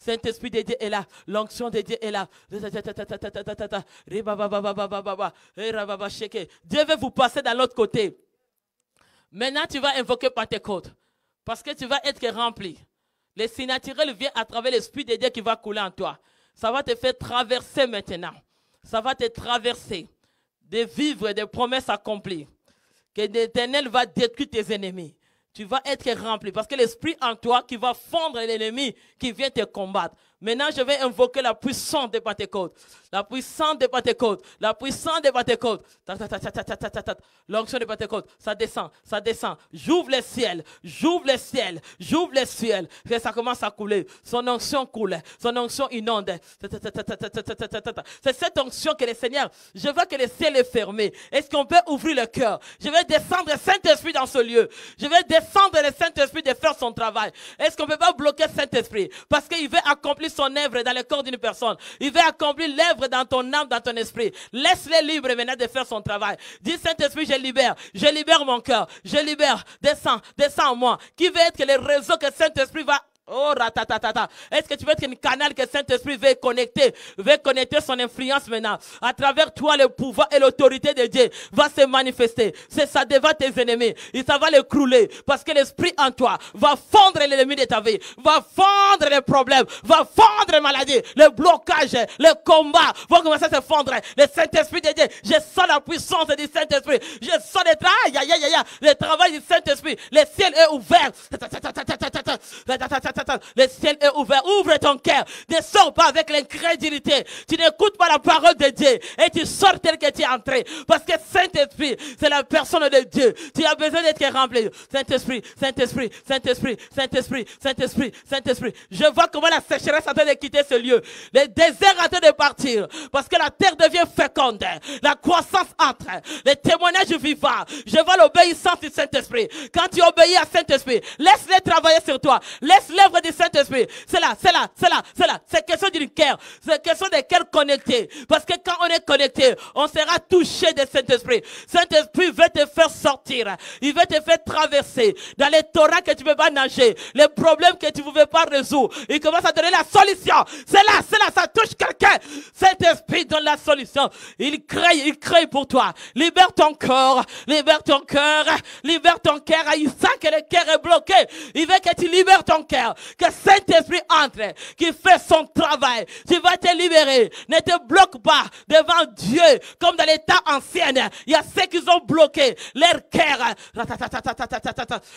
Speaker 1: Saint-Esprit de Dieu est là. L'onction de Dieu est là. Dieu veut vous passer dans l'autre côté. Maintenant, tu vas invoquer côtes Parce que tu vas être rempli. Le naturel vient à travers l'Esprit de Dieu qui va couler en toi. Ça va te faire traverser maintenant. Ça va te traverser de vivre des promesses accomplies. Que l'Éternel va détruire tes ennemis tu vas être rempli parce que l'esprit en toi qui va fondre l'ennemi qui vient te combattre. Maintenant, je vais invoquer la puissance des Pentecôte. La puissance de Pentecôte. La puissance de Pentecôte. L'onction de Pentecôte. Ça descend, ça descend. J'ouvre les ciel. J'ouvre le ciel. J'ouvre les ciels. Et ça commence à couler. Son onction coule. Son onction inonde. C'est cette onction que le Seigneur, je veux que le ciel est fermé. Est-ce qu'on peut ouvrir le cœur? Je vais descendre le Saint-Esprit dans ce lieu. Je vais descendre le Saint-Esprit de faire son travail. Est-ce qu'on ne peut pas bloquer Saint-Esprit? Parce qu'il veut accomplir son œuvre dans le corps d'une personne. Il veut accomplir l'œuvre dans ton âme, dans ton esprit. Laisse-le libre maintenant de faire son travail. Dis Saint-Esprit, je libère, je libère mon cœur, je libère, descends, descends en moi. Qui veut être que les réseaux que Saint-Esprit va Oh, ratatatata. Est-ce que tu veux être une canal que Saint-Esprit veut connecter, veut connecter son influence maintenant? À travers toi, le pouvoir et l'autorité de Dieu va se manifester. C'est ça devant tes ennemis. Et ça va les crouler parce que l'Esprit en toi va fondre l'ennemi de ta vie, va fondre les problèmes, va fondre les maladies, les blocages, les combats va commencer à se fondre. Le Saint-Esprit de Dieu, je sens la puissance du Saint-Esprit. Je sens le travail, le travail du Saint-Esprit. Le ciel est ouvert. Le ciel est ouvert. Ouvre ton cœur. Ne sors pas avec l'incrédulité. Tu n'écoutes pas la parole de Dieu et tu sors tel que tu es entré. Parce que Saint-Esprit, c'est la personne de Dieu. Tu as besoin d'être rempli. Saint-Esprit, Saint-Esprit, Saint-Esprit, Saint-Esprit, Saint-Esprit, Saint-Esprit. Je vois comment la sécheresse est en de quitter ce lieu. Le désert est en de partir. Parce que la terre devient féconde. La croissance entre. Les témoignages vivants. Je vois l'obéissance du Saint-Esprit. Quand tu obéis à Saint-Esprit, laisse-les travailler sur toi. Laisse-les du Saint-Esprit. C'est là, c'est là, c'est là, c'est là. C'est question d'une cœur. C'est question des cœur connectés. Parce que quand on est connecté, on sera touché de Saint-Esprit. Saint-Esprit veut te faire sortir. Il veut te faire traverser dans les torrents que tu ne peux pas nager, les problèmes que tu ne pouvais pas résoudre. Il commence à donner la solution. C'est là, c'est là, ça touche quelqu'un. Saint-Esprit donne la solution. Il crée, il crée pour toi. Libère ton corps, libère ton cœur, libère ton cœur. Ah, il sent que le cœur est bloqué. Il veut que tu libères ton cœur que Saint-Esprit entre, qui fait son travail. Tu vas te libérer. Ne te bloque pas devant Dieu comme dans l'état ancien Il y a ceux qui ont bloqué leur cœur.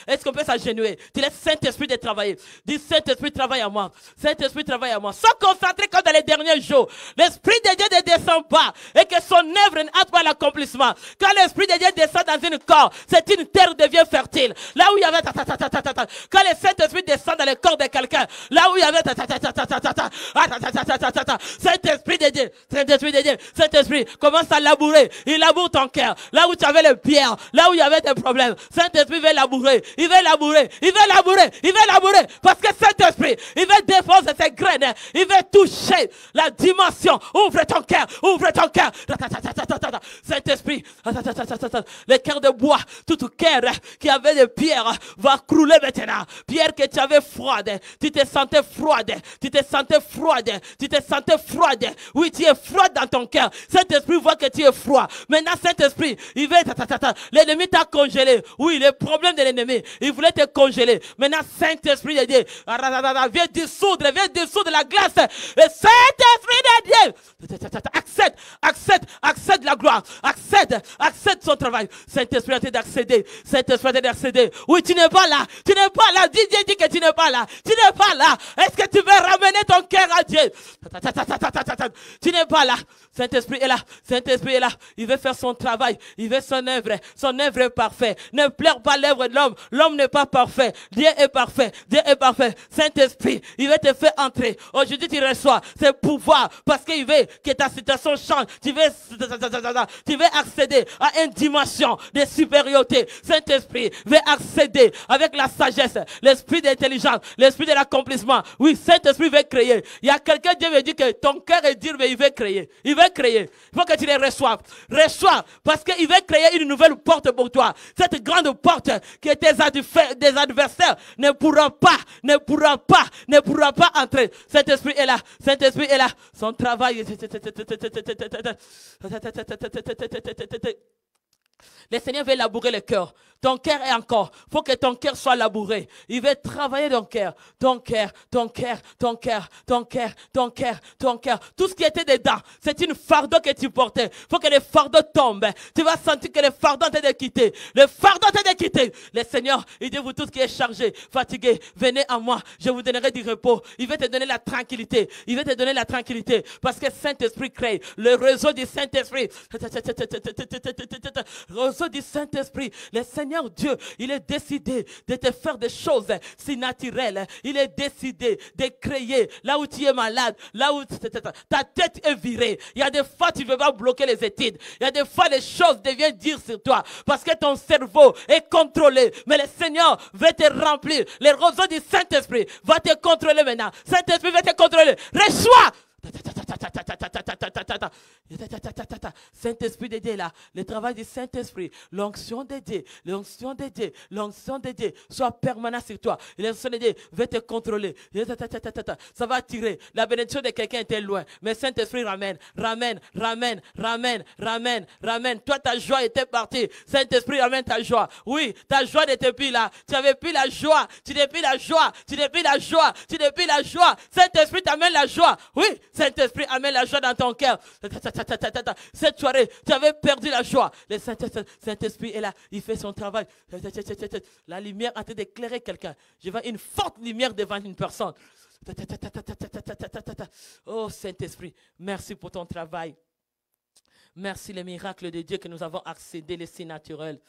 Speaker 1: Est-ce qu'on peut s'agenouiller Tu laisses Saint-Esprit de travailler. Dis Saint-Esprit travaille à moi. Saint-Esprit travaille à moi. Sois concentré comme dans les derniers jours. L'Esprit de Dieu ne descend pas et que son œuvre n'attend pas l'accomplissement. Quand l'Esprit de Dieu descend dans une corps, c'est une terre devient fertile. Là où il y avait... Quand le Saint-Esprit descend dans le corps, de quelqu'un, là où il y avait cet esprit de Dieu, cet esprit de Dieu, saint esprit commence à labourer. Il laboure ton cœur. Là où tu avais les pierres, là où il y avait des problèmes, cet esprit veut labourer. Il veut labourer. Il veut labourer. Il veut labourer. Parce que cet esprit, il veut défoncer ses graines. Il veut toucher la dimension. Ouvre ton cœur. Ouvre ton cœur. Cet esprit, le cœur de bois, tout cœur qui avait des pierres va crouler maintenant. Pierre que tu avais froid tu te sentais froide, tu te sentais froide, tu te sentais froide. Oui, tu es froide dans ton cœur. saint esprit voit que tu es froid. Maintenant, saint esprit, il veut, l'ennemi t'a congelé. Oui, le problème de l'ennemi, il voulait te congeler. Maintenant, Saint-Esprit de Dieu, viens dissoudre, viens dissoudre la grâce. Et Saint-Esprit de Dieu, accepte, accepte, accepte la gloire, accepte, accepte son travail. Saint-Esprit a d'accéder, Saint-Esprit a d'accéder. Oui, tu n'es pas là, tu n'es pas là. Dieu dit que tu n'es pas là. Tu n'es pas là. Est-ce que tu veux ramener ton cœur à Dieu Tu n'es pas là. Saint-Esprit est là. Saint-Esprit est là. Il veut faire son travail. Il veut son œuvre. Son œuvre est parfaite. Ne pleure pas l'œuvre de l'homme. L'homme n'est pas parfait. Dieu est parfait. Dieu est parfait. Saint-Esprit, il veut te faire entrer. Aujourd'hui, tu reçois ce pouvoir parce qu'il veut que ta situation change. Tu veux, tu veux accéder à une dimension de supériorité. Saint-Esprit veut accéder avec la sagesse, l'esprit d'intelligence, l'esprit de l'accomplissement. Oui, cet esprit veut créer. Il y a quelqu'un, qui veut dire que ton cœur est dur, mais il veut créer. Il veut créer. Il faut que tu les reçoives. Reçois, parce qu'il veut créer une nouvelle porte pour toi. Cette grande porte que tes, adversaires ne pourront pas, ne pourra pas, ne pourra pas entrer. Cet esprit est là. Cet esprit est là. Son travail. Le Seigneur veut labourer le cœur. Ton cœur est encore. faut que ton cœur soit labouré. Il veut travailler ton cœur. Ton cœur, ton cœur, ton cœur, ton cœur, ton cœur, ton cœur. Tout ce qui était dedans, c'est une fardeau que tu portais. faut que les fardeau tombent. Tu vas sentir que les fardeaux t'est quitté. Le fardeau t'est Le Seigneur, il dit, vous tous qui êtes chargés, fatigués, venez à moi. Je vous donnerai du repos. Il veut te donner la tranquillité. Il veut te donner la tranquillité. Parce que Saint-Esprit crée le réseau du Saint-Esprit. Réseau du Saint-Esprit. Le Seigneur Dieu, il est décidé de te faire des choses si naturelles. Il est décidé de créer là où tu es malade, là où ta tête est virée. Il y a des fois, tu ne veux pas bloquer les études. Il y a des fois, les choses deviennent dures sur toi parce que ton cerveau est contrôlé. Mais le Seigneur veut te remplir. Les roseaux du Saint-Esprit vont te contrôler maintenant. Saint-Esprit va te contrôler. Reçois Saint-Esprit d'aider là, le travail du Saint-Esprit, l'onction d'aider, l'onction d'aider, l'onction Dieu soit permanente sur toi. L'onction Dieu va te contrôler. Ça va tirer La bénédiction de quelqu'un était loin, mais Saint-Esprit ramène, ramène, ramène, ramène, ramène, ramène. Toi, ta joie était partie. Saint-Esprit ramène ta joie. Oui, ta joie n'était plus là. Tu avais plus la joie. Tu n'avais plus la joie. Tu n'es plus la joie. Tu n'es plus la joie. Saint-Esprit t'amène la joie. Oui, Saint-Esprit amène la joie dans ton cœur. Cette soirée, tu avais perdu la joie. Le Saint-Esprit est là, il fait son travail. La lumière a été d'éclairer quelqu'un. Je vois une forte lumière devant une personne. Oh Saint-Esprit, merci pour ton travail. Merci les miracles de Dieu que nous avons accédé, les signes naturels.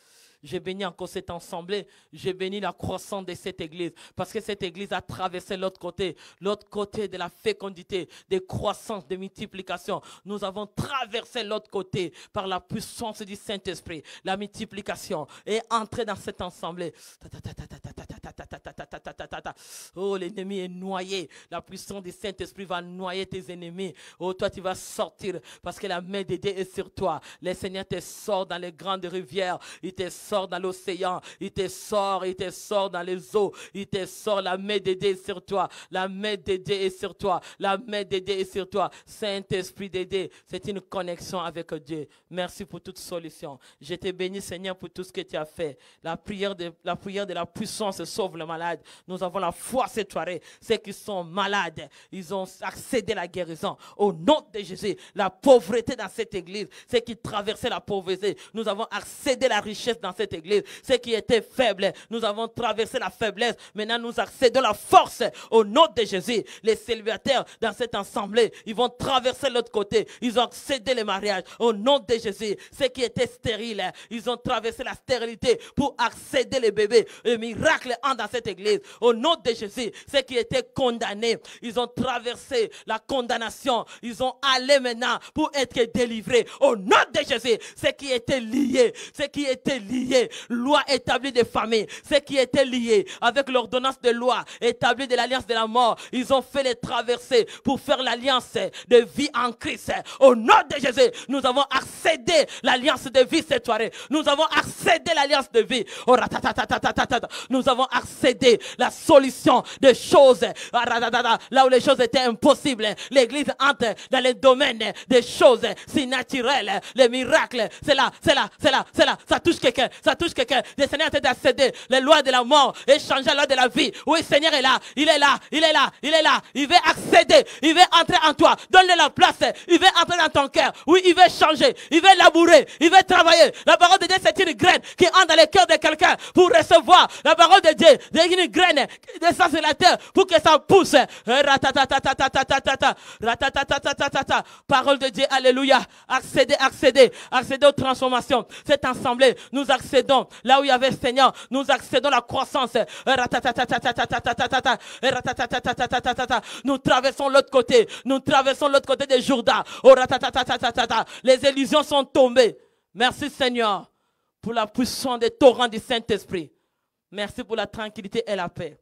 Speaker 1: Je bénis encore cette assemblée. j'ai béni la croissance de cette église. Parce que cette église a traversé l'autre côté. L'autre côté de la fécondité, des croissance, de multiplication. Nous avons traversé l'autre côté par la puissance du Saint-Esprit, la multiplication. Et entrer dans cette assemblée. Oh, l'ennemi est noyé. La puissance du Saint-Esprit va noyer tes ennemis. Oh, toi, tu vas sortir parce que la main de Dieu est sur toi. Le Seigneur te sort dans les grandes rivières. Il te sort dans l'océan, il te sort, il te sort dans les eaux, il te sort, la main de sur toi, la main de est sur toi, la main de est sur toi. Saint-Esprit de c'est une connexion avec Dieu. Merci pour toute solution. Je te bénis Seigneur pour tout ce que tu as fait. La prière de la, prière de la puissance sauve le malade. Nous avons la foi cette soirée. Ceux qui sont malades, ils ont accédé à la guérison. Au nom de Jésus, la pauvreté dans cette église, ceux qui traversaient la pauvreté, nous avons accédé à la richesse dans cette cette église. qui était faible, nous avons traversé la faiblesse. Maintenant, nous accédons à la force au nom de Jésus. Les célibataires dans cette assemblée, ils vont traverser l'autre côté. Ils ont accédé les mariages au nom de Jésus. ce qui était stérile ils ont traversé la stérilité pour accéder les bébés. Le miracle en dans cette église. Au nom de Jésus, ce qui était condamné? ils ont traversé la condamnation. Ils ont allé maintenant pour être délivrés. Au nom de Jésus, ce qui était lié. ce qui étaient liés loi établie des familles, Ce qui était lié avec l'ordonnance de loi établie de l'alliance de la mort, ils ont fait les traverser pour faire l'alliance de vie en Christ. Au nom de Jésus, nous avons accédé l'alliance de vie cette soirée. Nous avons accédé l'alliance de vie. Nous avons accédé la solution des choses. Ah, là où les choses étaient impossibles, l'Église entre dans les domaines des choses si naturelles, les miracles. C'est là, c'est là, c'est là, c'est là. Ça touche quelqu'un, ça touche quelqu'un. Le Seigneur t'aide à les lois de la mort et changer la loi de la vie. Oui, Seigneur est là. Il est là. Il est là. Il est là. Il veut accéder. Il veut entrer en toi. Donne-le la place. Il veut entrer dans ton cœur. Oui, il veut changer. Il veut labourer. Il veut travailler. La parole de Dieu, c'est une graine qui entre dans le cœur de quelqu'un pour recevoir la parole de Dieu. C'est une graine qui descend sur la terre pour que ça pousse. Parole de Dieu. Alléluia. Accéder, accéder, accéder aux transformations. Cette assemblée nous accède accédons là où il y avait Seigneur, nous accédons à la croissance. Nous traversons l'autre côté, nous traversons l'autre côté des Jourdains. Oh, Les illusions sont tombées. Merci Seigneur pour la puissance des torrents du Saint-Esprit. Merci pour la tranquillité et la paix.